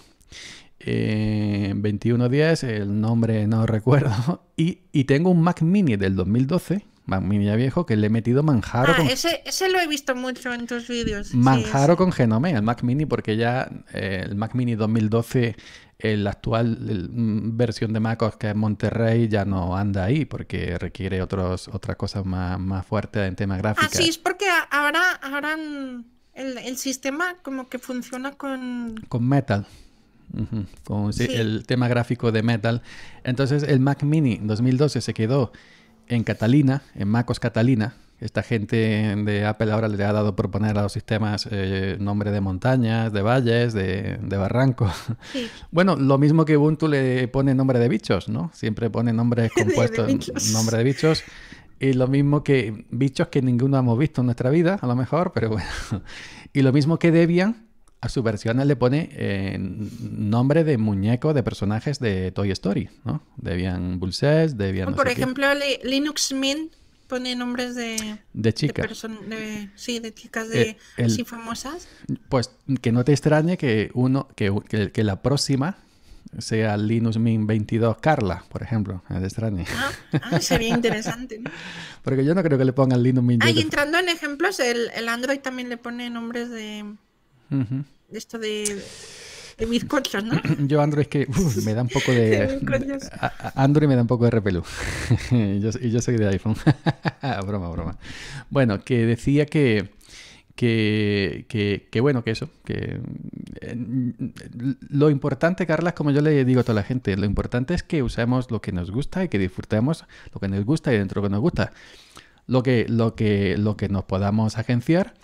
2110, eh, el nombre no recuerdo, y, y tengo un Mac Mini del 2012 ya viejo que le he metido manjaro. Ah, ese, lo he visto mucho en tus vídeos. Manjaro con genome el Mac Mini, porque ya eh, el Mac Mini 2012, el la actual mm, versión de MacOS que es Monterrey, ya no anda ahí, porque requiere otros, otras cosas más, más fuertes en tema ah, gráfico. sí, es, porque ahora, mm, el, sistema como que funciona con... Con Metal. Con el tema gráfico de Metal. Entonces el Mac Mini 2012 se quedó en Catalina, en MacOS Catalina, esta gente de Apple ahora le ha dado por poner a los sistemas eh, nombre de montañas, de valles, de, barrancos. Bueno, lo mismo que Ubuntu le pone nombre de bichos, ¿no? Siempre pone nombres compuestos, en nombre de bichos. Y lo mismo que bichos que ninguno hemos visto en nuestra vida, a lo mejor, pero bueno. Y lo mismo que Debian, a sus versiones le pone eh, nombre de muñeco de personajes de Toy Story, ¿no? Debian Bulses, Debian... por ejemplo, Linux Mint pone nombres de... De chicas. sí, de chicas de, eh, así famosas. Pues que no te extrañe que, uno, que, que, la próxima sea Linux Mint 22 Carla, por ejemplo, es extraño. Ah, ah, sería interesante. Porque yo no creo que le pongan Linux Mint. Ah, entrando en ejemplos, el, Android también le pone nombres de de esto de de cosas, ¿no? Yo Android es que me da un poco de... Android me da un poco de repelú. y, yo, soy de iPhone. broma, broma. Bueno, que decía que... Que, que, bueno, que eso, que eh, lo importante, Carla, como yo le digo a toda la gente, lo importante es que usemos lo que nos gusta y que disfrutemos lo que nos gusta y dentro de lo que nos gusta. Lo que, lo que, lo que nos podamos agenciar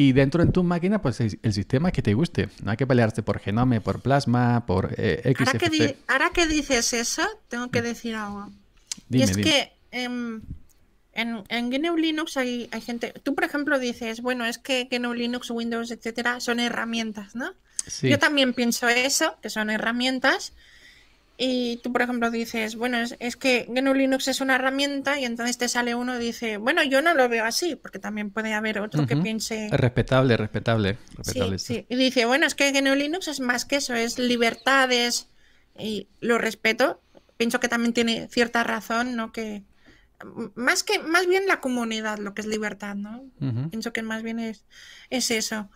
y dentro de tu máquina, pues el sistema que te guste. No hay que pelearse por genome, por plasma, por eh, X, Ahora que, ahora que, dices eso, tengo que mm. decir algo. y es que em, en, GNU Linux hay, hay, gente. Tú, por ejemplo, dices, bueno, es que GNU Linux, Windows, etcétera, son herramientas, ¿no? Yo también pienso eso, que son herramientas y tú, por ejemplo, dices, bueno, es, que GNU Linux es una herramienta y entonces te sale uno y dice, bueno, yo no lo veo así, porque también puede haber otro que piense... Respetable, respetable. respetable sí, Y dice, bueno, es que GNU Linux es más que eso, es libertades y lo respeto. Pienso que también tiene cierta razón, ¿no? Que mm, más que más bien la comunidad lo que es libertad, ¿no? Pienso que más bien es, es eso.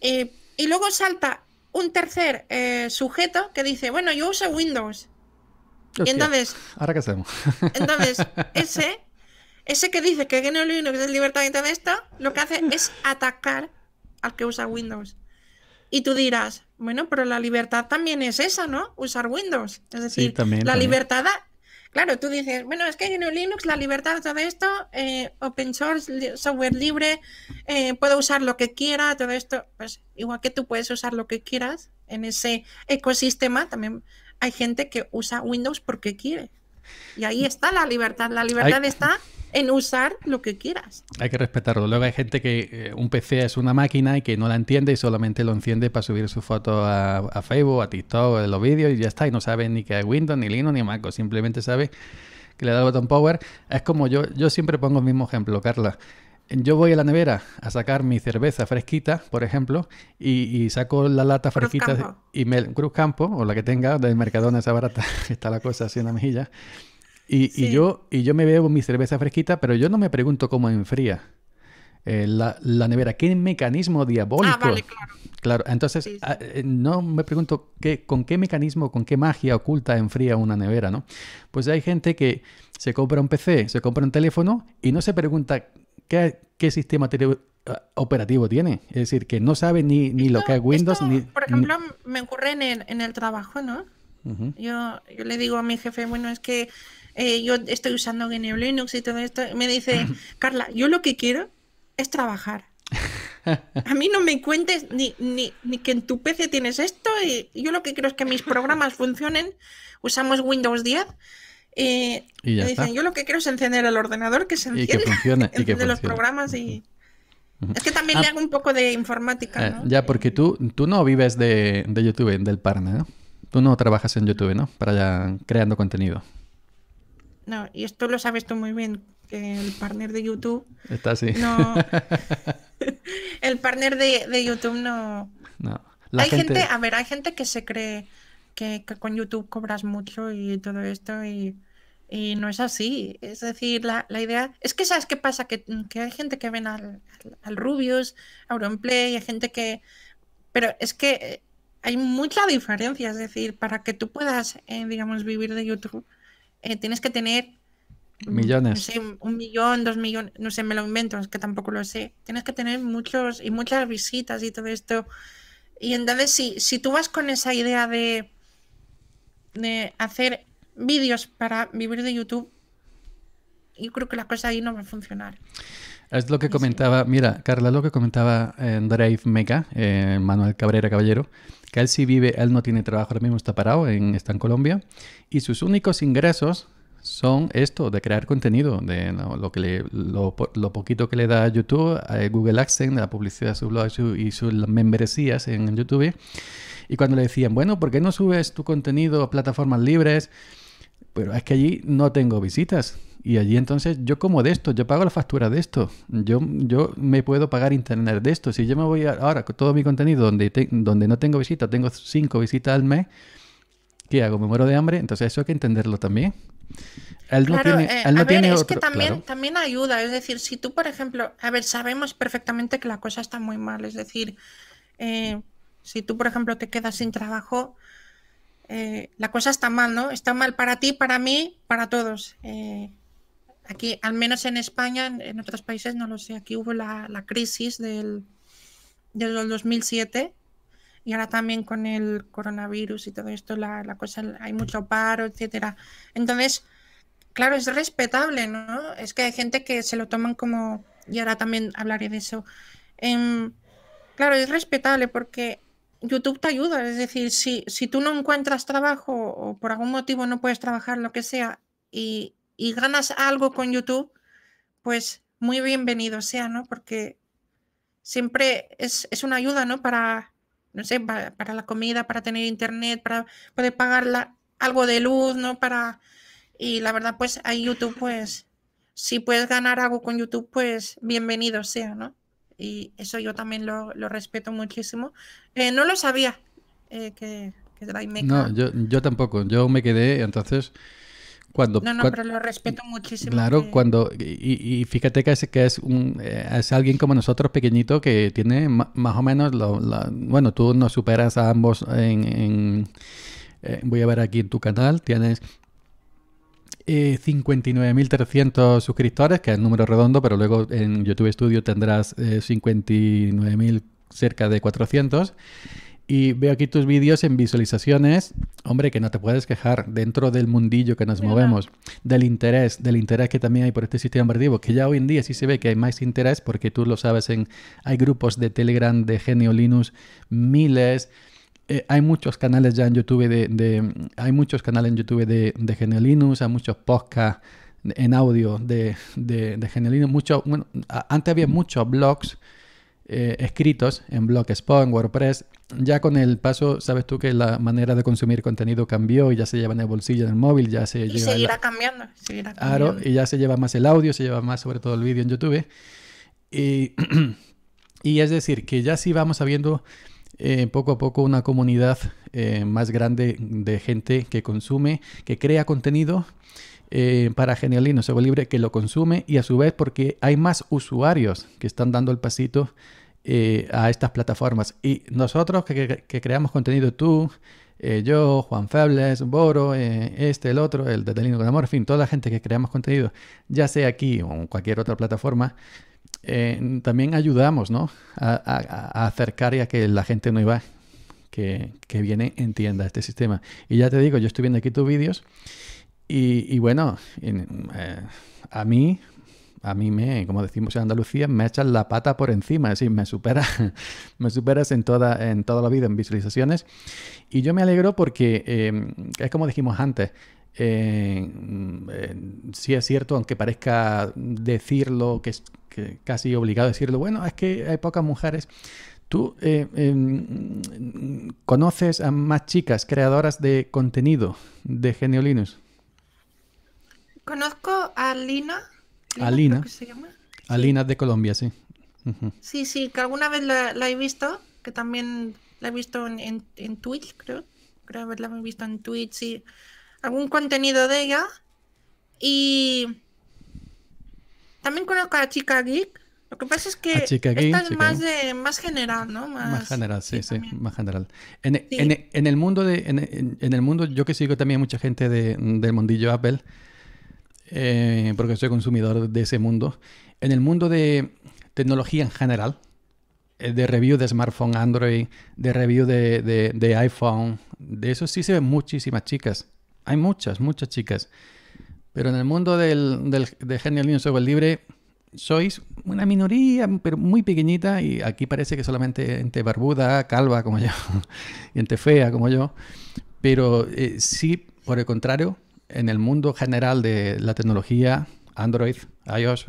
Eh, y luego salta un tercer eh, sujeto que dice, bueno, yo uso Windows. Y entonces, ahora qué hacemos. entonces, ese, ese que dice que no Linux es libertad y todo esto, lo que hace es atacar al que usa Windows. Y tú dirás, bueno, pero la libertad también es esa, ¿no? Usar Windows. Es decir, la libertad Claro, tú dices, bueno, es que en Linux la libertad, todo esto, eh, open source, software libre, eh, puedo usar lo que quiera, todo esto, pues igual que tú puedes usar lo que quieras en ese ecosistema, también hay gente que usa Windows porque quiere. Y ahí está la libertad, la libertad está en usar lo que quieras. Hay que respetarlo. Luego hay gente que eh, un PC es una máquina y que no la entiende y solamente lo enciende para subir su foto a, Facebook, a TikTok, a los vídeos y ya está. Y no sabe ni que hay Windows, ni Linux, ni Mac. Simplemente sabe que le da el botón power. Es como yo, yo siempre pongo el mismo ejemplo, Carla. Yo voy a la nevera a sacar mi cerveza fresquita, por ejemplo, y, saco la lata fresquita Campo. y me Cruz Campo, o la que tenga, del Mercadona esa barata, está la cosa así en la mejilla. Y, yo, y yo me bebo mi cerveza fresquita, pero yo no me pregunto cómo enfría. Eh, la, la, nevera, qué mecanismo diabólico. Ah, claro. claro. entonces ah, eh, no me pregunto qué, con qué mecanismo, con qué magia oculta enfría una nevera, ¿no? Pues hay gente que se compra un PC, se compra un teléfono y no se pregunta qué, qué sistema ah, operativo tiene. Es decir, que no sabe ni, ni lo que es Windows. ni, por ejemplo, me ocurre en el, en el trabajo, ¿no? yo, yo le digo a mi jefe, bueno, es que eh, yo estoy usando GNU Linux y todo esto, me dice, Carla, yo lo que quiero es trabajar. A mí no me cuentes ni, que en tu PC tienes esto. Y yo lo que quiero es que mis programas funcionen. Usamos Windows 10. Eh, y, me dicen, yo lo que quiero es encender el ordenador, que se encienda, y que funcione, y que los programas y... Es que también ah. le hago un poco de informática, eh, ¿no? ya, porque tú, tú no vives de, de YouTube, del partner, ¿no? Tú no trabajas en YouTube, ¿no? Para allá creando contenido. No, y esto lo sabes tú muy bien, que el partner de YouTube. Está así. No. el partner de, YouTube no. No. hay gente... a ver, hay gente que se cree que, con YouTube cobras mucho y todo esto y, no es así. Es decir, la, idea... Es que sabes qué pasa, que, hay gente que ven al, al, Rubius, a Auronplay, hay gente que... Pero es que eh, hay mucha diferencia, es decir, para que tú puedas, eh, digamos, vivir de YouTube, eh, tienes que tener... Millones. un millón, dos millones, no sé, me lo invento, es que tampoco lo sé. Tienes que tener muchos y muchas visitas y todo esto. Y entonces, si, si tú vas con esa idea de, de hacer vídeos para vivir de YouTube, yo creo que las cosas ahí no van a funcionar. Es lo que comentaba, mira, Carla, lo que comentaba en eh, Drive eh, Manuel Cabrera Caballero, que él sí vive, él no tiene trabajo, ahora mismo está parado, en, está en Colombia, y sus únicos ingresos son esto, de crear contenido, de lo, que lo, poquito que le da a YouTube, a eh, Google de la publicidad de su blog y sus membresías en YouTube. Y cuando le decían, bueno, ¿por qué no subes tu contenido a plataformas libres? Pero es que allí no tengo visitas y allí entonces yo como de esto, yo pago la factura de esto, yo, yo me puedo pagar internet de esto. Si yo me voy ahora con todo mi contenido donde, donde no tengo visitas, tengo cinco visitas al mes, ¿qué hago? ¿Me muero de hambre? Entonces eso hay que entenderlo también. Él no tiene, eh, no ver, otro, es que también, también ayuda, es decir, si tú, por ejemplo, a ver, sabemos perfectamente que la cosa está muy mal, es decir, eh, si tú, por ejemplo, te quedas sin trabajo, eh, la cosa está mal, ¿no? Está mal para ti, para mí, para todos. Eh, Aquí, al menos en España, en, otros países no lo sé, aquí hubo la, crisis del, 2007 y ahora también con el coronavirus y todo esto, la, cosa, hay mucho paro, etcétera. Entonces, claro, es respetable, ¿no? Es que hay gente que se lo toman como, y ahora también hablaré de eso. Em, claro, es respetable porque YouTube te ayuda, es decir, si, si tú no encuentras trabajo o por algún motivo no puedes trabajar, lo que sea, y, y ganas algo con YouTube, pues muy bienvenido sea, ¿no? Porque siempre es, una ayuda, ¿no? Para, no sé, para, la comida, para tener internet, para poder pagar algo de luz, ¿no? Para, y la verdad, pues hay YouTube, pues, si puedes ganar algo con YouTube, pues bienvenido sea, ¿no? Y eso yo también lo, respeto muchísimo. Eh, no lo sabía eh, que, que No, yo, yo tampoco. Yo me quedé, entonces no, no, pero lo respeto muchísimo. Claro, cuando. Y, fíjate que, es, que es, un, eh, es alguien como nosotros, pequeñito, que tiene más o menos. Lo, bueno, tú nos superas a ambos en. Eh, voy a ver aquí en tu canal, tienes. 59.300 eh, suscriptores, que es el número redondo, pero luego en YouTube Studio tendrás 59.000 cerca de 400. Y veo aquí tus vídeos en visualizaciones. Hombre, que no te puedes quejar dentro del mundillo que nos movemos, del interés, del interés que también hay por este sistema operativo, que ya hoy en día sí se ve que hay más interés porque tú lo sabes en hay grupos de Telegram de Genio Linux, miles. Eh, hay muchos canales ya en YouTube de, hay muchos canales en YouTube de, de Genio Linux, hay muchos podcasts en audio de, de, mucho, antes había muchos blogs eh, escritos en Blogspot, en WordPress, ya con el paso, sabes tú que la manera de consumir contenido cambió y ya se lleva en el bolsillo, en el móvil, ya se y Seguirá cambiando, seguirá cambiando. Claro, y ya se lleva más el audio, se lleva más sobre todo el vídeo en YouTube. Y, es decir, que ya sí vamos habiendo eh, poco a poco una comunidad eh, más grande de gente que consume, que crea contenido. Eh, para Genialino, Sebo Libre, que lo consume y a su vez porque hay más usuarios que están dando el pasito eh, a estas plataformas. Y nosotros que, creamos contenido, tú, eh, yo, Juan Febles, Boro, eh, este, el otro, el de Delino con Amor, en fin, toda la gente que creamos contenido, ya sea aquí o en cualquier otra plataforma, también ayudamos ¿no? a, acercar y a que la gente nueva que, que, viene entienda este sistema. Y ya te digo, yo estoy viendo aquí tus vídeos y, bueno, a mí a mí me, como decimos en Andalucía, me echan la pata por encima, es decir, me superas, me superas en toda, en toda la vida en visualizaciones. Y yo me alegro porque eh, es como dijimos antes, eh, eh, sí es cierto, aunque parezca decirlo, que es casi obligado a decirlo, bueno, es que hay pocas mujeres. ¿Tú eh, em, conoces a más chicas creadoras de contenido de Genio Conozco a Lina, Alina. se llama. Alina de Colombia, sí. Sí, sí, que alguna vez la, he visto, que también la he visto en, en, Twitch, creo. Creo haberla visto en Twitch, sí. Algún contenido de ella. Y también conozco a chica geek. Lo que pasa es que chica geek, es más, más general, ¿no? Más, general, sí, sí, más general. En, e, en, e, en, el mundo de, en, en, el mundo, yo que sigo también mucha gente de, del mundillo Apple, eh, porque soy consumidor de ese mundo, en el mundo de tecnología en general, eh, de review de smartphone Android, de review de, iPhone, de eso sí se ven muchísimas chicas. Hay muchas, muchas chicas. Pero en el mundo del, de Genial Linux Software Libre sois una minoría, pero muy pequeñita, y aquí parece que solamente gente barbuda, calva como yo, gente fea como yo, pero eh, sí, por el contrario, en el mundo general de la tecnología, Android, iOS,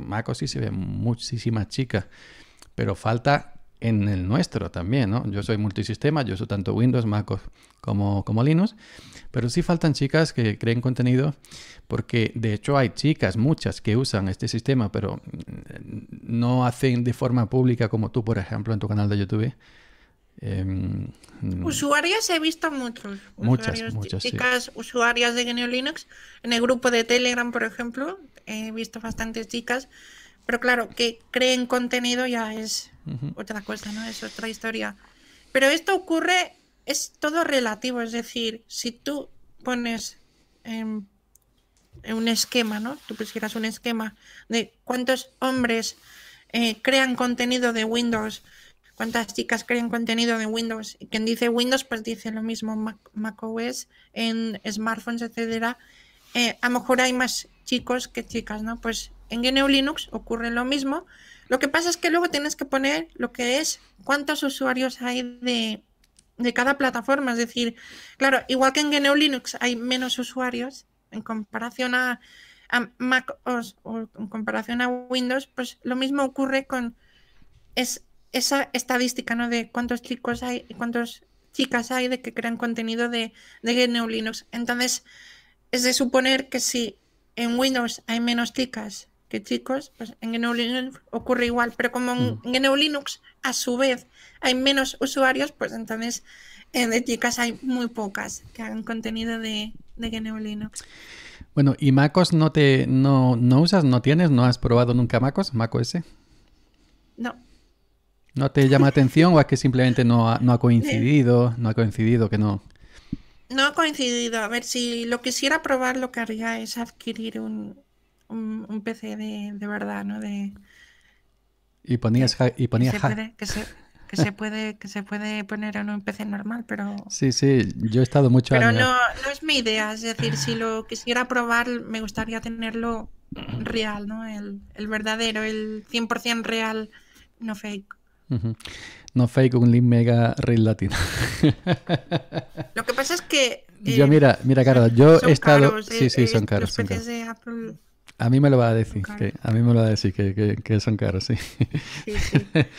MacOS, sí se ven muchísimas chicas, pero falta en el nuestro también, ¿no? Yo soy multisistema, yo uso tanto Windows, MacOS como, como Linux, pero sí faltan chicas que creen contenido, porque de hecho hay chicas, muchas, que usan este sistema, pero no hacen de forma pública como tú, por ejemplo, en tu canal de YouTube eh, usuarios he visto muchos. Muchas, Chicas, usuarias de GNU Linux. En el grupo de Telegram, por ejemplo, he visto bastantes chicas. Pero claro, que creen contenido ya es otra cosa, ¿no? Es otra historia. Pero esto ocurre, es todo relativo. Es decir, si tú pones en, un esquema, ¿no? Tú pusieras un esquema de cuántos hombres eh, crean contenido de Windows cuántas chicas creen contenido de Windows. Y quien dice Windows, pues dice lo mismo Mac, OS, en smartphones, etcétera. Eh, a lo mejor hay más chicos que chicas, ¿no? Pues en GNU Linux ocurre lo mismo. Lo que pasa es que luego tienes que poner lo que es cuántos usuarios hay de, cada plataforma. Es decir, claro, igual que en GNU Linux hay menos usuarios en comparación a, Mac OS o en comparación a Windows, pues lo mismo ocurre con es esa estadística, ¿no? De cuántos chicos hay y cuántas chicas hay de que crean contenido de, de GNU Linux. Entonces, es de suponer que si en Windows hay menos chicas que chicos, pues en GNU Linux ocurre igual. Pero como en mm. GNU Linux, a su vez, hay menos usuarios, pues entonces en eh, de chicas hay muy pocas que hagan contenido de, de GNU Linux. Bueno, ¿y MacOS no te no, usas, no tienes, no has probado nunca MacOS, Mac OS? No. ¿No te llama atención o es que simplemente no ha, no ha coincidido? No ha coincidido que no. No ha coincidido. A ver, si lo quisiera probar, lo que haría es adquirir un, un, PC de, verdad, ¿no? De, y ponías que, y que se, puede, que, se, puede, poner en un PC normal, pero... Sí, sí, yo he estado mucho... Pero no, no es mi idea, es decir, si lo quisiera probar, me gustaría tenerlo real, ¿no? El, el verdadero, el 100% real, no fake. No fake, un link mega real latino Lo que pasa es que. yo, eh, mira, mira, Carlos, yo he estado. sí, sí, son caros. A mí me lo va a decir, que, a mí me lo va a decir que, que, son caros, sí.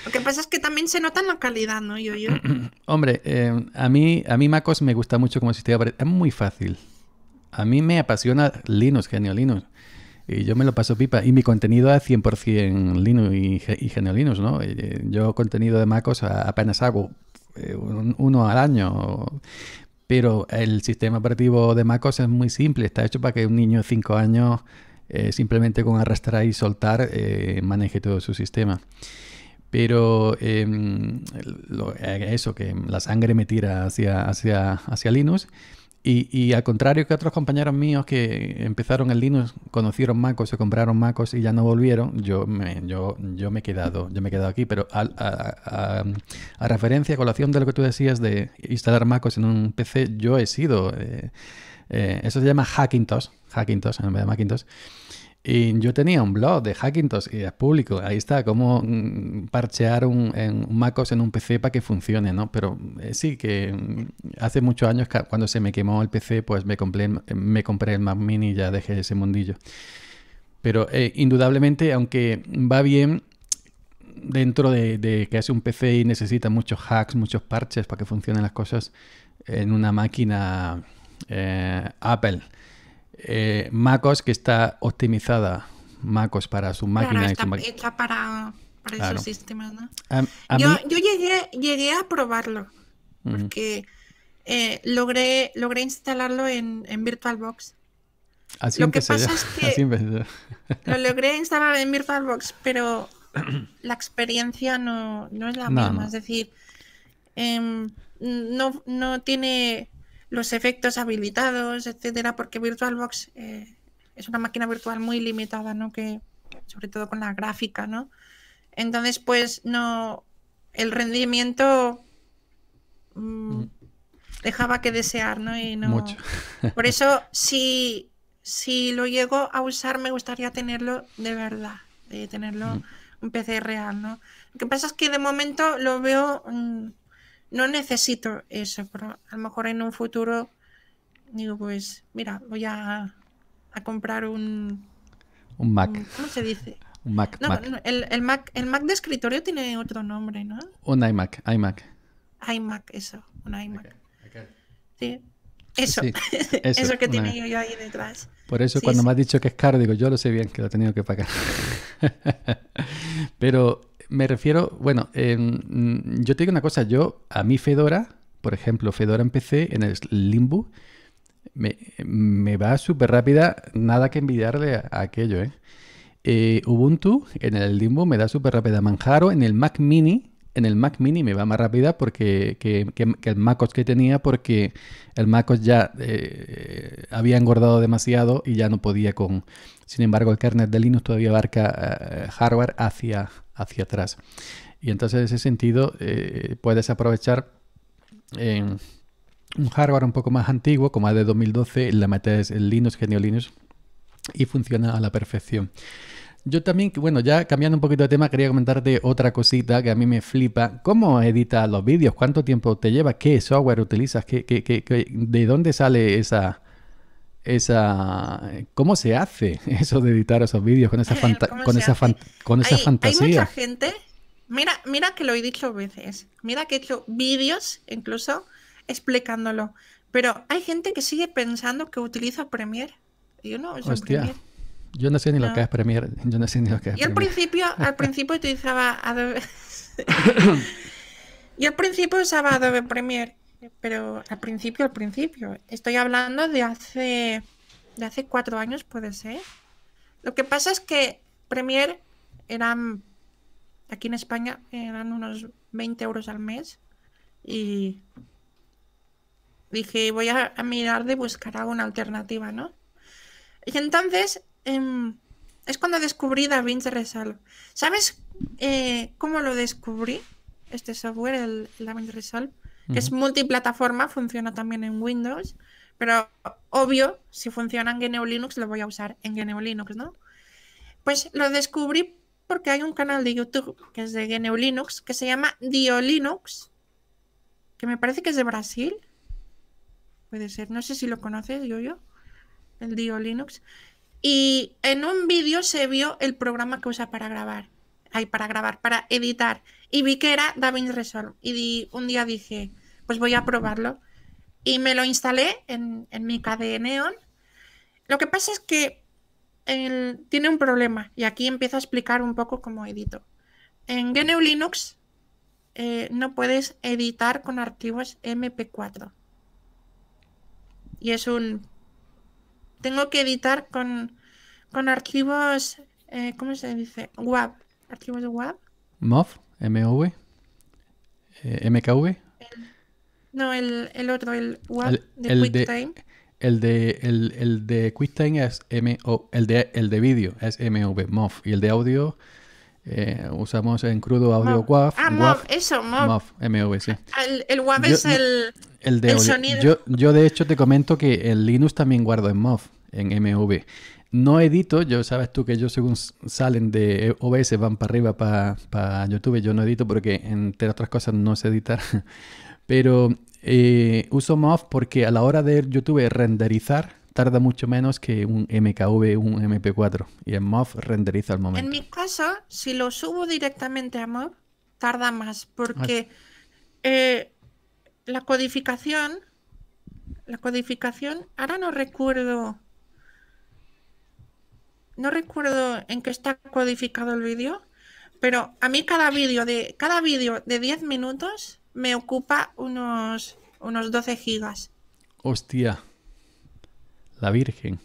Lo que pasa es que también se nota en la calidad, ¿no? Yo, yo. Hombre, eh, a mí a mí MacOS me gusta mucho como sistema, es muy fácil. A mí me apasiona Linux, genio Linux. Y yo me lo paso pipa. Y mi contenido es 100% Linux y, y ¿no? Eh, yo contenido de MacOS apenas hago eh, uno al año. Pero el sistema operativo de MacOS es muy simple. Está hecho para que un niño de 5 años, eh, simplemente con arrastrar y soltar, maneje todo su sistema. Pero em, eso, que la sangre me tira hacia, hacia, hacia Linux. Y, al contrario que otros compañeros míos que empezaron el Linux, conocieron MacOS, se compraron MacOS y ya no volvieron, yo me, yo, yo me he quedado, yo me he quedado aquí. Pero a, referencia, a, a colación de lo que tú decías de instalar MacOS en un PC, yo he sido. Eh, eh, eso se llama Hackintosh, Hackintosh en vez de Macintosh. Y yo tenía un blog de Hackintosh y es público. Ahí está, cómo mm, parchear un, en, un MacOS en un PC para que funcione, ¿no? Pero eh, sí, que mm, hace muchos años cuando se me quemó el PC, pues me compré, eh, me compré el Mac Mini y ya dejé ese mundillo. Pero eh, indudablemente, aunque va bien, dentro de, que hace un PC y necesita muchos hacks, muchos parches para que funcionen las cosas en una máquina Apple eh, MacOS que está optimizada. MacOS para su máquina. está, para, esos sistemas, ¿no? yo, llegué, llegué, a probarlo porque eh, logré, logré instalarlo en, en VirtualBox. Así lo que pasa es que lo logré instalar en VirtualBox, pero la experiencia no, es la misma. Es decir, em, no, no tiene los efectos habilitados, etcétera, porque VirtualBox eh, es una máquina virtual muy limitada, ¿no? Que, sobre todo con la gráfica, ¿no? Entonces, pues no. El rendimiento mm, mm. dejaba que desear, ¿no? Y Mucho. Por eso, si, si lo llego a usar, me gustaría tenerlo de verdad. tenerlo mm. un PC real, ¿no? Lo que pasa es que de momento lo veo no necesito eso, pero a lo mejor en un futuro digo, pues mira, voy a, comprar un... Un Mac. ¿Cómo se dice? Un Mac. el, el, Mac. El Mac de escritorio tiene otro nombre, ¿no? Un iMac, iMac. iMac, eso, un iMac. Sí. Eso, sí, eso, que tiene tenía yo ahí detrás. Por eso cuando me has dicho que es caro, digo, yo lo sé bien que lo he tenido que pagar. Pero me refiero, bueno, mm, yo te digo una cosa, yo a mi Fedora, por ejemplo, Fedora PC en el Limbo, me, va súper rápida, nada que envidiarle a, aquello, ¿eh? eh, Ubuntu en el Limbo me da súper rápida. Manjaro en el Mac Mini en el Mac Mini me va más rápida porque que, que, que el MacOS que tenía porque el MacOS ya eh, había engordado demasiado y ya no podía con... Sin embargo, el kernel de Linux todavía abarca eh, hardware hacia, hacia atrás. Y entonces en ese sentido eh, puedes aprovechar un hardware un poco más antiguo, como el de 2012, la metes en Linux, Genio Linux, y funciona a la perfección. Yo también, bueno, ya cambiando un poquito de tema, quería comentarte otra cosita que a mí me flipa. ¿Cómo editas los vídeos? ¿Cuánto tiempo te lleva? ¿Qué software utilizas? ¿Qué, de dónde sale esa, esa... ¿Cómo se hace eso de editar esos vídeos con esa, con esa, con esa fantasía? Hay mucha gente... Mira, mira que lo he dicho veces. Mira que he hecho vídeos incluso explicándolo. Pero hay gente que sigue pensando que utiliza Premiere. Yo no Premiere. Yo no sé ni lo que es Premier. Yo no sé ni lo que es. Y al principio, al principio utilizaba Adobe. y al principio usaba Adobe Premier. pero al principio, al principio. Estoy hablando de hace, de hace cuatro años, puede ser. Lo que pasa es que Premiere eran aquí en España eran unos 20 euros al mes y dije voy a, mirar de buscar alguna alternativa, ¿no? Y entonces Em, es cuando descubrí DaVinci Resolve. ¿Sabes eh, cómo lo descubrí? Este software, el, DaVinci Resolve, que es multiplataforma, funciona también en Windows, pero obvio, si funciona en GNU Linux, lo voy a usar en GNU Linux, ¿no? Pues lo descubrí porque hay un canal de YouTube que es de GNU Linux, que se llama Dio Linux, que me parece que es de Brasil. Puede ser, no sé si lo conoces, yo, yo el Dio Linux. Y en un vídeo se vio el programa que usa para grabar, hay para grabar, para editar. Y vi que era DaVinci Resolve. Y un día dije, pues voy a probarlo. Y me lo instalé en, en mi KDE Neon. Lo que pasa es que tiene un problema. Y aquí empiezo a explicar un poco cómo edito. En GNU Linux eh, no puedes editar con archivos MP4. Y es un tengo que editar con, archivos, eh, ¿cómo se dice? WAP. ¿Archivos WAV? MOV, MOV, m MKV. Eh, no, el, el, otro, el WAP de QuickTime. el de, el, de QuickTime es el de, el de vídeo es v MOV, y el de audio eh, usamos en crudo audio Mof. Ah, eso, sí. El, el es el, el, de sonido. Yo, yo, de hecho, te comento que en Linux también guardo en MOV, en mv No edito, yo sabes tú que yo según salen de OBS van para arriba para YouTube, yo no edito porque entre otras cosas no sé editar. Pero eh, uso MOV porque a la hora de YouTube renderizar, tarda mucho menos que un MKV, un MP4. Y en MOV renderiza al momento. En mi caso, si lo subo directamente a MOV, tarda más porque eh, la codificación, la codificación, ahora no recuerdo, no recuerdo en qué está codificado el vídeo, pero a mí cada vídeo de cada vídeo de 10 minutos me ocupa unos unos 12 gigas. Hostia la Virgen.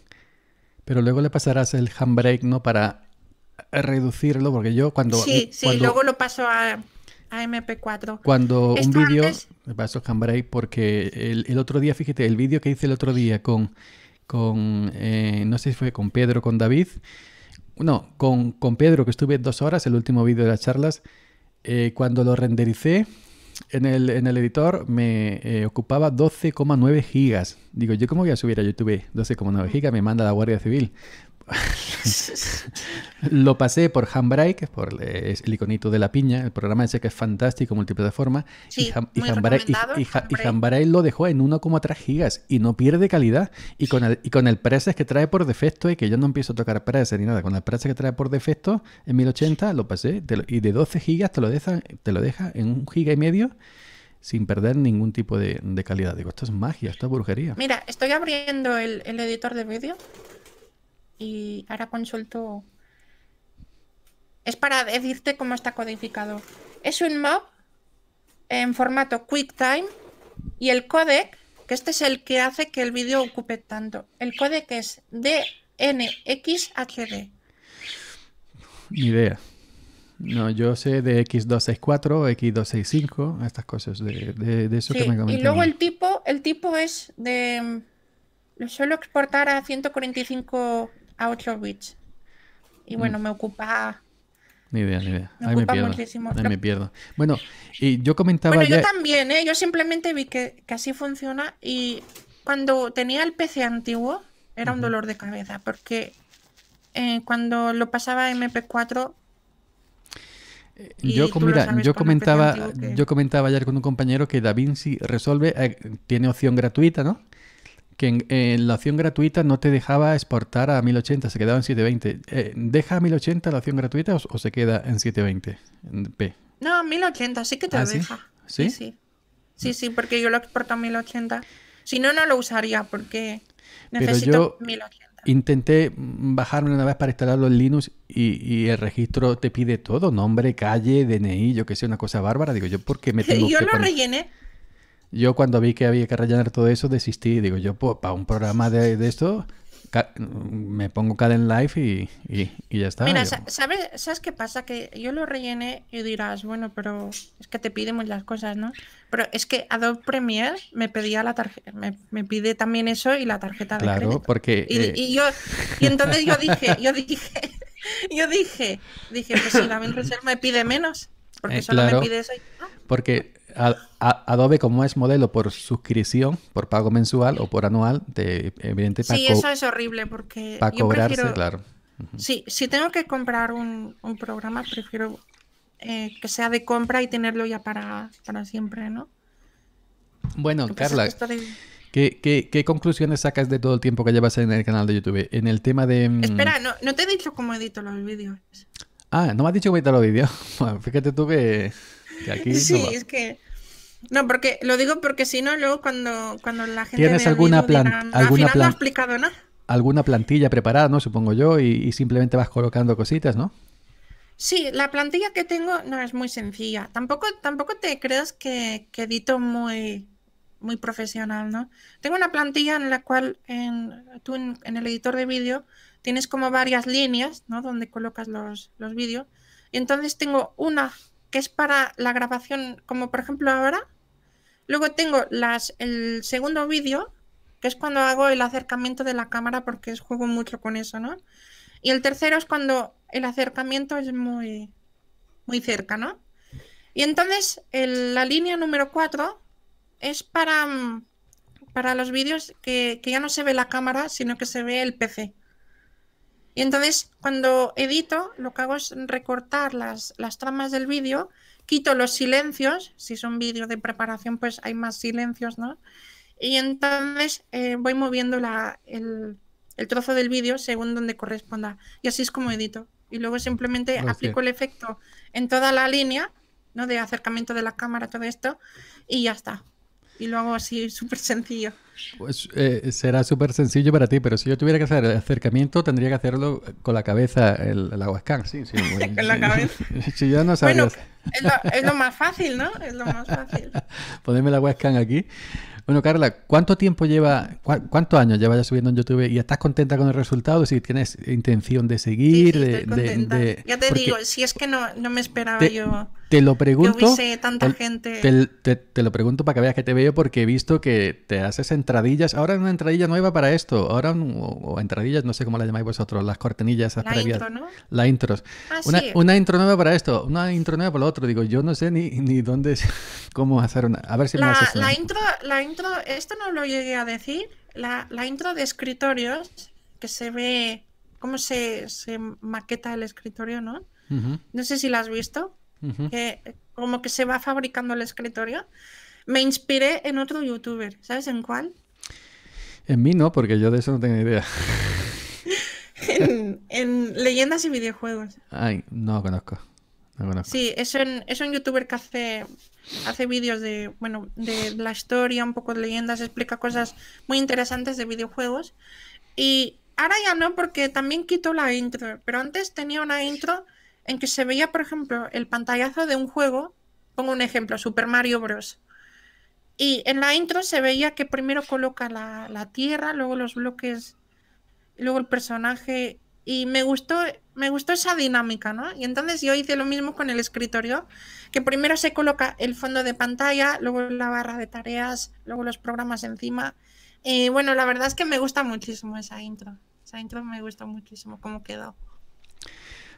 Pero luego le pasarás el handbrake, ¿no? Para reducirlo, porque yo cuando... Sí, eh, sí, luego lo paso a, a MP4. Cuando un vídeo... Me paso handbrake porque el, otro día, fíjate, el vídeo que hice el otro día con... con eh, no sé si fue con Pedro, con David. No, con, Pedro, que estuve dos horas, el último vídeo de las charlas. Eh, cuando lo rendericé, en el, en el editor me eh, ocupaba 12,9 gigas. Digo, ¿yo cómo voy a subir a YouTube 12,9 gigas? Me manda la Guardia Civil. lo pasé por Handbrake, por eh, el iconito de la piña, el programa ese que es fantástico, multiplataforma. y, y, Handbrake, y, lo dejó en 1,3 gigas y no pierde calidad. Y con, el, y preset que trae por defecto, y que yo no empiezo a tocar preset ni nada, con el preset que trae por defecto en 1080 lo pasé y de 12 gigas te lo deja, en un giga y medio sin perder ningún tipo de, calidad. Digo, esto es magia, esto es brujería. Mira, estoy abriendo el, el editor de vídeo y ahora consulto... Es para decirte cómo está codificado. Es un mob en formato QuickTime y el codec, que este es el que hace que el vídeo ocupe tanto. El codec es DNXHD. Ni idea. No, yo sé de X264, X265, estas cosas, de, eso que me Sí. Y luego el tipo, el tipo es de... Lo suelo exportar a 145 a Y mm. bueno, me ocupa ni idea, ni idea. me, pierdo. Ahí me pierdo. Bueno, y yo comentaba. Bueno, yo también, ¿eh? Yo simplemente vi que, así funciona y cuando tenía el PC antiguo era un dolor de cabeza porque eh, cuando lo pasaba a MP4. Eh, yo, yo comentaba, yo comentaba ayer con un compañero que DaVinci Resolve eh, tiene opción gratuita, ¿no? que en, eh, la opción gratuita no te dejaba exportar a 1080, se quedaba en 720. Eh, ¿Deja a 1080 la opción gratuita o, se queda en 720p? No, 1080 sí que te ah, deja. ¿sí? ¿Sí? ¿Sí? sí, porque yo lo exporto a 1080. Si no, no lo usaría porque necesito Pero yo Intenté bajarme una vez para instalarlo en Linux y, el registro te pide todo, nombre, calle, DNI, yo que sé, una cosa bárbara. Digo yo, ¿por me tengo Yo lo rellené yo cuando vi que había que rellenar todo eso, desistí. Digo, yo para un programa de, esto me pongo Caden Live y, y, ya está. Mira, ¿sabes, ¿sabes qué pasa? Que yo lo rellené y dirás, bueno, pero es que te piden muchas cosas, ¿no? Pero es que Adobe Premiere me pedía la tarjeta, me, pide también eso y la tarjeta de crédito. Claro, porque... Y, eh, yo, entonces yo dije, yo dije, yo dije, dije, pues si la Reserve me pide menos, porque eh, solo me pide eso y... Porque Adobe, como es modelo por suscripción, por pago mensual o por anual, de evidente, Sí, eso es horrible porque. Para cobrarse, claro. Sí, si tengo que comprar un, programa, prefiero eh, que sea de compra y tenerlo ya para, para siempre, ¿no? Bueno, Carla. ¿qué, conclusiones sacas de todo el tiempo que llevas en el canal de YouTube? En el tema de. Mm, Espera, no, no te he dicho cómo edito los vídeos. Ah, no me has dicho cómo edito los vídeos. fíjate tú que, aquí. Sí, es que no, porque lo digo porque si no, luego cuando, cuando la gente. ¿Tienes alguna, ah, alguna, explicado, alguna plantilla preparada, ¿no? Supongo yo, y, simplemente vas colocando cositas, ¿no? Sí, la plantilla que tengo no es muy sencilla. Tampoco, tampoco te creas que, edito muy, muy profesional, ¿no? Tengo una plantilla en la cual en, tú en, el editor de vídeo tienes como varias líneas, ¿no? Donde colocas los, los vídeos. Y entonces tengo una que es para la grabación, como por ejemplo ahora, Luego tengo las, el segundo vídeo, que es cuando hago el acercamiento de la cámara porque juego mucho con eso, ¿no? Y el tercero es cuando el acercamiento es muy, muy cerca, ¿no? Y entonces la línea número 4 es para, para los vídeos que, ya no se ve la cámara, sino que se ve el PC. Y entonces cuando edito, lo que hago es recortar las, las tramas del vídeo quito los silencios, si son vídeos de preparación pues hay más silencios, ¿no? Y entonces eh, voy moviendo la, el, el, trozo del vídeo según donde corresponda. Y así es como edito. Y luego simplemente aplico el efecto en toda la línea, ¿no? De acercamiento de la cámara, todo esto, y ya está y lo hago así súper sencillo. Pues eh, será súper sencillo para ti, pero si yo tuviera que hacer el acercamiento, tendría que hacerlo con la cabeza, el, aguascán, sí, sí. Bueno, con la cabeza. no Bueno, es lo, más fácil, ¿no? Es lo más fácil. Ponerme el aguascán aquí. Bueno, Carla, ¿cuánto tiempo lleva, cuántos años llevas ya subiendo en YouTube y estás contenta con el resultado? Si tienes intención de seguir, sí, estoy de, Ya te digo, si es que no, no me esperaba yo te lo pregunto. tanta gente. Te, lo pregunto para que veas que te veo porque he visto que te haces entradillas. Ahora una entradilla nueva para esto. Ahora o, entradillas, no sé cómo la llamáis vosotros, las cortenillas las previas. intros. Ah, una, intro nueva para esto, una intro nueva para lo otro. Digo, yo no sé ni, ni dónde, cómo hacer una. A ver si la, me haces la intro, la intro, esto no lo llegué a decir. La, intro de escritorios que se ve cómo se, maqueta el escritorio, ¿no? No sé si la has visto que como que se va fabricando el escritorio, me inspiré en otro youtuber. ¿Sabes en cuál? En mí no, porque yo de eso no tengo idea. en, leyendas y videojuegos. Ay, no conozco. No conozco. Sí, es un, es un youtuber que hace, hace vídeos de, bueno, de la historia, un poco de leyendas, explica cosas muy interesantes de videojuegos. Y ahora ya no, porque también quito la intro, pero antes tenía una intro en que se veía, por ejemplo, el pantallazo de un juego, pongo un ejemplo, Super Mario Bros. Y en la intro se veía que primero coloca la, tierra, luego los bloques, luego el personaje. Y me gustó, me gustó esa dinámica, ¿no? Y entonces yo hice lo mismo con el escritorio, que primero se coloca el fondo de pantalla, luego la barra de tareas, luego los programas encima. Y eh, bueno, la verdad es que me gusta muchísimo esa intro. Esa intro me gusta muchísimo cómo quedó.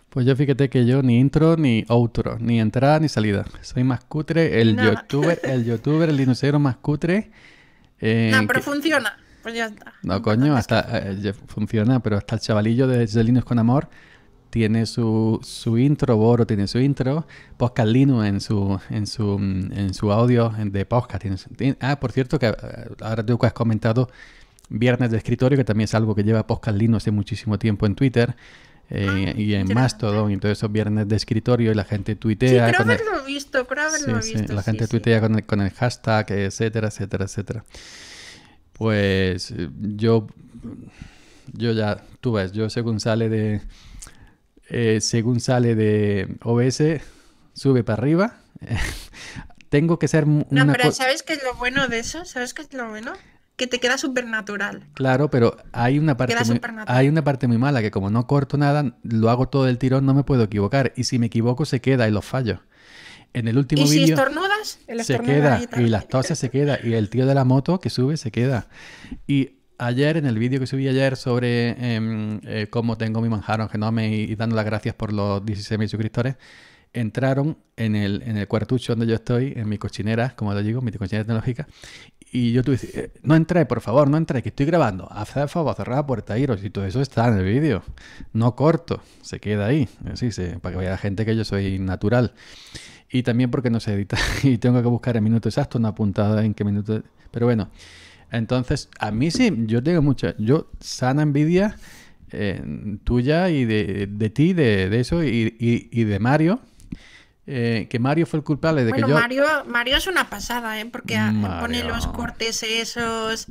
Pues yo fíjate que yo ni intro ni outro, ni entrada ni salida. Soy más cutre, el youtuber, el youtuber, el dinosaurio más cutre. Eh, no, pero funciona. Pues ya está. No, coño, hasta eh, funciona, pero hasta el chavalillo de Linux con amor tiene su, intro, Boro tiene su intro, Podcast Linux en su, en su, en su audio de podcast. ah, por cierto, que eh, ahora tú has comentado Viernes de Escritorio, que también es algo que lleva Podcast Linux hace muchísimo tiempo en Twitter. Eh, ah, y en Mastodon y todo esos viernes de escritorio y la gente tuitea. creo haberlo visto, creo haberlo visto. la gente tuitea con el, hashtag, etcétera, etcétera, etcétera. Pues eh, yo, yo ya, tú ves, yo según sale de, eh, según sale de OBS, sube para arriba. Tengo que ser una... No, pero ¿sabes qué es lo bueno de eso? ¿Sabes qué es lo bueno? que te queda súper natural. Claro, pero hay una, parte muy, hay una parte muy mala que como no corto nada, lo hago todo el tirón, no me puedo equivocar. Y si me equivoco, se queda y los fallos. En el último vídeo. Y si estornudas, el se queda. Y, las tosas se queda. Y el tío de la moto que sube se queda. Y ayer, en el vídeo que subí ayer sobre em, eh, cómo tengo mi manjaro en Genome y, y dando las gracias por los 16.000 suscriptores, entraron en el, en el cuartucho donde yo estoy, en mi cochinera, como te digo, mi cochinera tecnológica, y yo tuve eh, no entré, por favor, no entré, que estoy grabando. Haz el favor, cerrar la puerta, iros y todo eso está en el vídeo. No corto, se queda ahí, así, se, para que vea la gente que yo soy natural. Y también porque no se edita y tengo que buscar el minuto exacto, una puntada en qué minuto... Pero bueno, entonces, a mí sí, yo tengo mucha, yo sana envidia eh, tuya y de, ti, de, de eso y, y, y de Mario eh, que Mario fue el culpable de que yo... Mario, Mario es una pasada, ¿eh? Porque pone los cortes esos...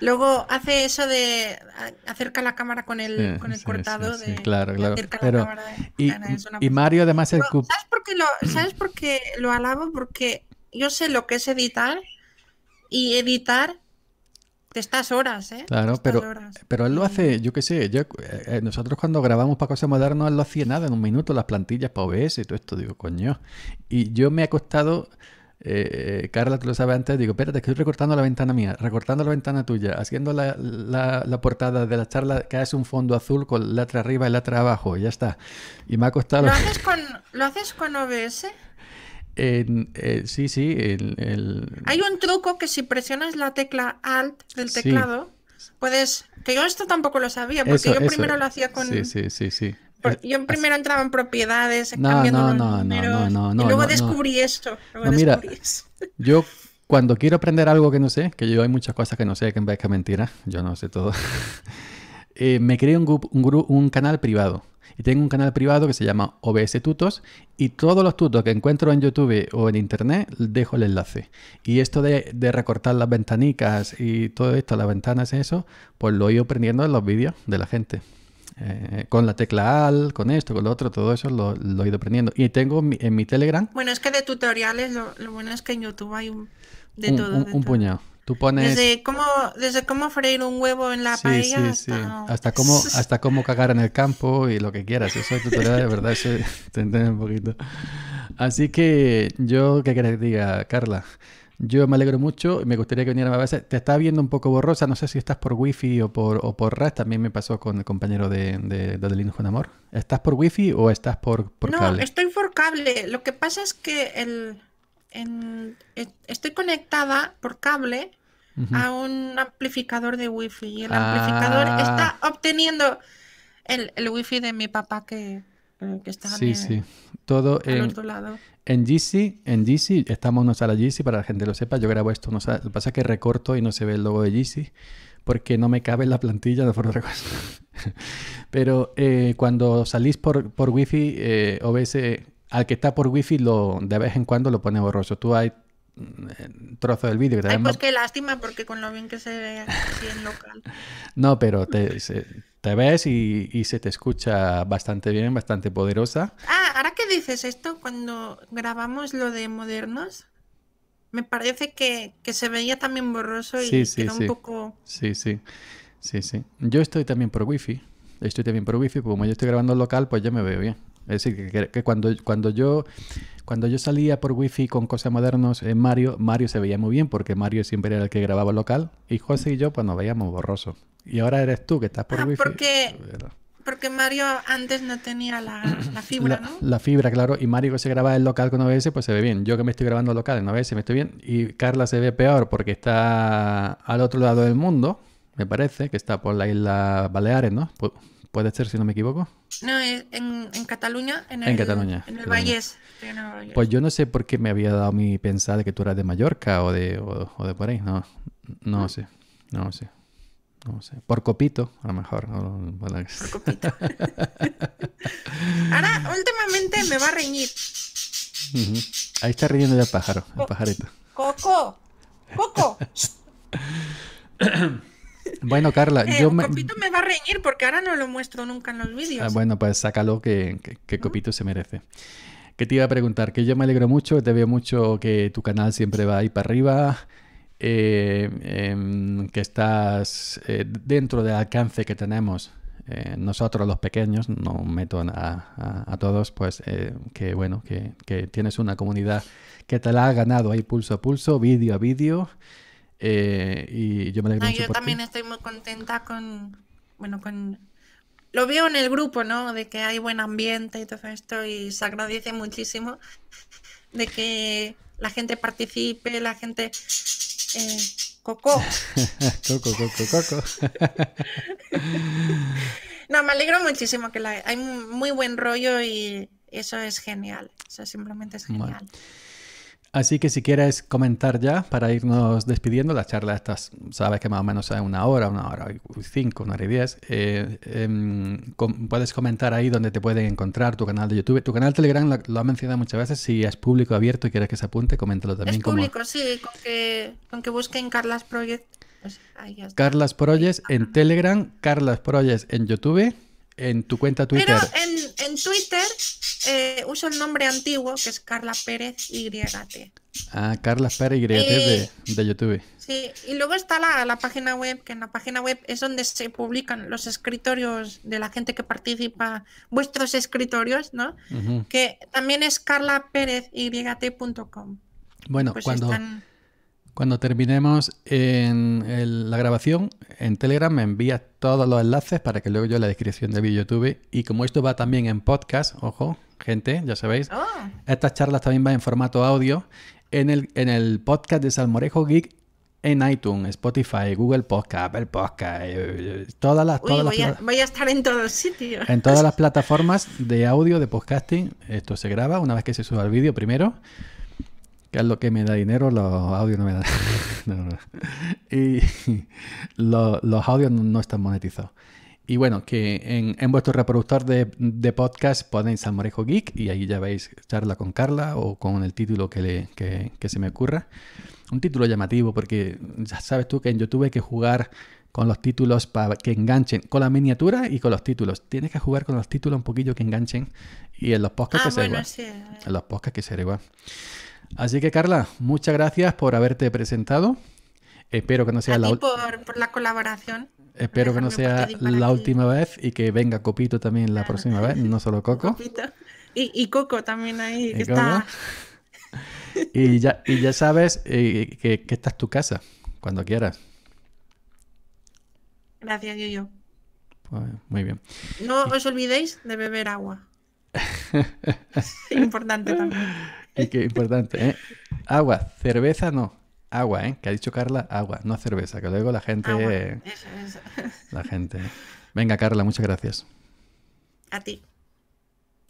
Luego hace eso de... Acerca la cámara con el, cortado. claro, claro. Pero, y, Mario además es culpable... ¿sabes, ¿Sabes por qué lo alabo? Porque yo sé lo que es editar y editar estas horas, ¿eh? Claro, pero, pero él lo hace, mm. yo qué sé, yo, eh, eh, nosotros cuando grabamos para Cosas Modernas, él lo hacía nada, en un minuto, las plantillas para OBS y todo esto, digo, coño. Y yo me ha costado... Eh, Carla, tú lo sabes antes, digo, espérate, estoy recortando la ventana mía, recortando la ventana tuya, haciendo la, la, portada de la charla que es un fondo azul con letra arriba y letra abajo, ya está. Y me ha costado... ¿Lo haces con, ¿lo haces con OBS? Eh, sí, sí. Hay un truco que si presionas la tecla Alt del teclado, puedes. Que yo esto tampoco lo sabía, porque yo primero lo hacía con. Sí, sí, sí. sí. Yo primero entraba en propiedades, cambiando números, y luego descubrí esto. mira, yo cuando quiero aprender algo que no sé, que yo hay muchas cosas que no sé, que en vez que mentira, yo no sé todo, eh, me creé un, un canal privado y tengo un canal privado que se llama OBS Tutos y todos los tutos que encuentro en YouTube o en Internet dejo el enlace. Y esto de, recortar las ventanicas y todo esto, las ventanas y eso, pues lo he ido aprendiendo en los vídeos de la gente. Eh, con la tecla AL, con esto, con lo otro, todo eso lo, he ido aprendiendo. Y tengo en mi Telegram... Bueno, es que de tutoriales, lo, bueno es que en YouTube hay un... De todo, un, puñado. Tú pones... Desde cómo, desde cómo freír un huevo en la paella sí, hasta... Sí. hasta... cómo, hasta cómo cagar en el campo y lo que quieras. Eso es tutorial, de verdad, te entiende un poquito. Así que yo, ¿qué quieres que diga, Carla? Yo me alegro mucho y me gustaría que vinieras más veces. Te está viendo un poco borrosa, no sé si estás por wifi o por, o por RAS. También me pasó con el compañero de, de, de Linux con Amor. ¿Estás por wifi o estás por, por cable? No, estoy por cable. Lo que pasa es que el, estoy conectada por cable a un amplificador de wifi y el amplificador ah. está obteniendo el, el, wifi de mi papá que, eh, que está sí, sí. Todo en, otro lado. En GC, en GC, estamos en sala GC, para la gente lo sepa, yo grabo esto, no lo que pasa es que recorto y no se ve el logo de GC porque no me cabe la plantilla de forma Pero eh, cuando salís por, por wifi, eh, ves al que está por wifi lo, de vez en cuando lo pone borroso. Tú hay, Mm, trozo del vídeo. Que Ay, pues qué lástima, porque con lo bien que se ve en local. no, pero te, ves y, se te escucha bastante bien, bastante poderosa. Ah, ahora qué dices esto, cuando grabamos lo de Modernos, me parece que, se veía también borroso y sí, un poco... Sí, sí, sí, sí. Yo estoy también por wifi. Estoy también por wifi, porque como yo estoy grabando local, pues ya me veo bien. Es decir, que, cuando, cuando yo cuando yo salía por wifi con cosas modernos en eh, Mario, Mario se veía muy bien porque Mario siempre era el que grababa local y José y yo pues nos veíamos borrosos. Y ahora eres tú que estás por ah, ¿Por Porque, porque Mario antes no tenía la, fibra, ¿no? La fibra, claro. Y Mario que se grababa en local con OBS pues se ve bien. Yo que me estoy grabando local en OBS me estoy bien. Y Carla se ve peor porque está al otro lado del mundo, me parece, que está por la isla Baleares, ¿no? puede ser si no me equivoco. No, eh, en, Cataluña, en, el, Cataluña, en el Pues yo no sé por qué me había dado mi pensada de que tú eras de Mallorca o de, de por ahí. No, no ah. sé, no sé, no sé. Por copito, a lo mejor. Por copito. Ahora, últimamente me va a reñir. Ahí está riendo el pájaro, el pajarito. Coco, Coco. Bueno, Carla, eh, yo me... Copito me va a reñir porque ahora no lo muestro nunca en los vídeos. Ah, bueno, pues sácalo que, que, Copito se merece. ¿Qué te iba a preguntar? Que yo me alegro mucho, te veo mucho que tu canal siempre va ahí para arriba, eh, em, que estás eh, dentro del alcance que tenemos nosotros los pequeños, no meto a, todos, pues que bueno, que, que, tienes una comunidad que te la ha ganado ahí pulso a pulso, vídeo a vídeo, eh, y yo me alegro Yo también estoy muy contenta con. Bueno, con. Lo veo en el grupo, ¿no? De que hay buen ambiente y todo esto, y se agradece muchísimo de que la gente participe, la gente. Eh, coco. coco, coco, coco. no, me alegro muchísimo que la... hay muy buen rollo y eso es genial. Eso simplemente es genial. Así que si quieres comentar ya para irnos despidiendo, la charla esta sabes que más o menos es una hora, una hora y cinco, una hora y diez. Eh, em, puedes comentar ahí donde te pueden encontrar tu canal de YouTube. Tu canal Telegram lo, ha mencionado muchas veces. Si es público abierto y quieres que se apunte, coméntalo también. Es público, sí, con que, con que busquen Carlas Project. Pues Carlas Proyes en Telegram, Carlas Proyes en YouTube, en tu cuenta Twitter. Pero en, en Twitter eh, uso el nombre antiguo, que es Carla Pérez YT. Ah, Carla Pérez YT eh, de, YouTube. Sí, y luego está la, página web, que en la página web es donde se publican los escritorios de la gente que participa, vuestros escritorios, ¿no? Que también es carlapérezyt.com Bueno, pues cuando, cuando terminemos en la grabación, en Telegram me envías todos los enlaces para que luego yo la descripción del vídeo YouTube. Y como esto va también en podcast, ojo, gente, ya sabéis, ah. estas charlas también van en formato audio en el, en el podcast de Salmorejo Geek en iTunes, Spotify, Google Podcast, Apple Podcast, eh, eh, todas las... todas voy, a, estar en todos sitios. En todas las plataformas de audio, de podcasting. Esto se graba una vez que se suba el vídeo primero es lo que me da dinero, los audios no me dan. Y los, audios no, están monetizados. Y bueno, que en, vuestro reproductor de, de podcast ponéis Salmorejo Geek y ahí ya veis charla con Carla o con el título que, le, que, se me ocurra. Un título llamativo porque ya sabes tú que en YouTube hay que jugar con los títulos para que enganchen, con la miniatura y con los títulos. Tienes que jugar con los títulos un poquillo que enganchen y en los podcasts ah, que eh. En los podcasts que será igual. Así que Carla, muchas gracias por haberte presentado. Espero que no sea la última por, la colaboración. Espero que no sea la última vez y que venga Copito también la próxima vez, no solo Coco. Copito. Y, Coco también ahí eh, está. y, ya, sabes eh, que, esta es tu casa, cuando quieras. Gracias, yo, pues, muy bien. No os olvidéis de beber agua. Importante también y qué importante, ¿eh? Agua, cerveza no. Agua, ¿eh? Que ha dicho Carla, agua, no cerveza, que luego la gente... La gente... ¿eh? Venga, Carla, muchas gracias. A ti.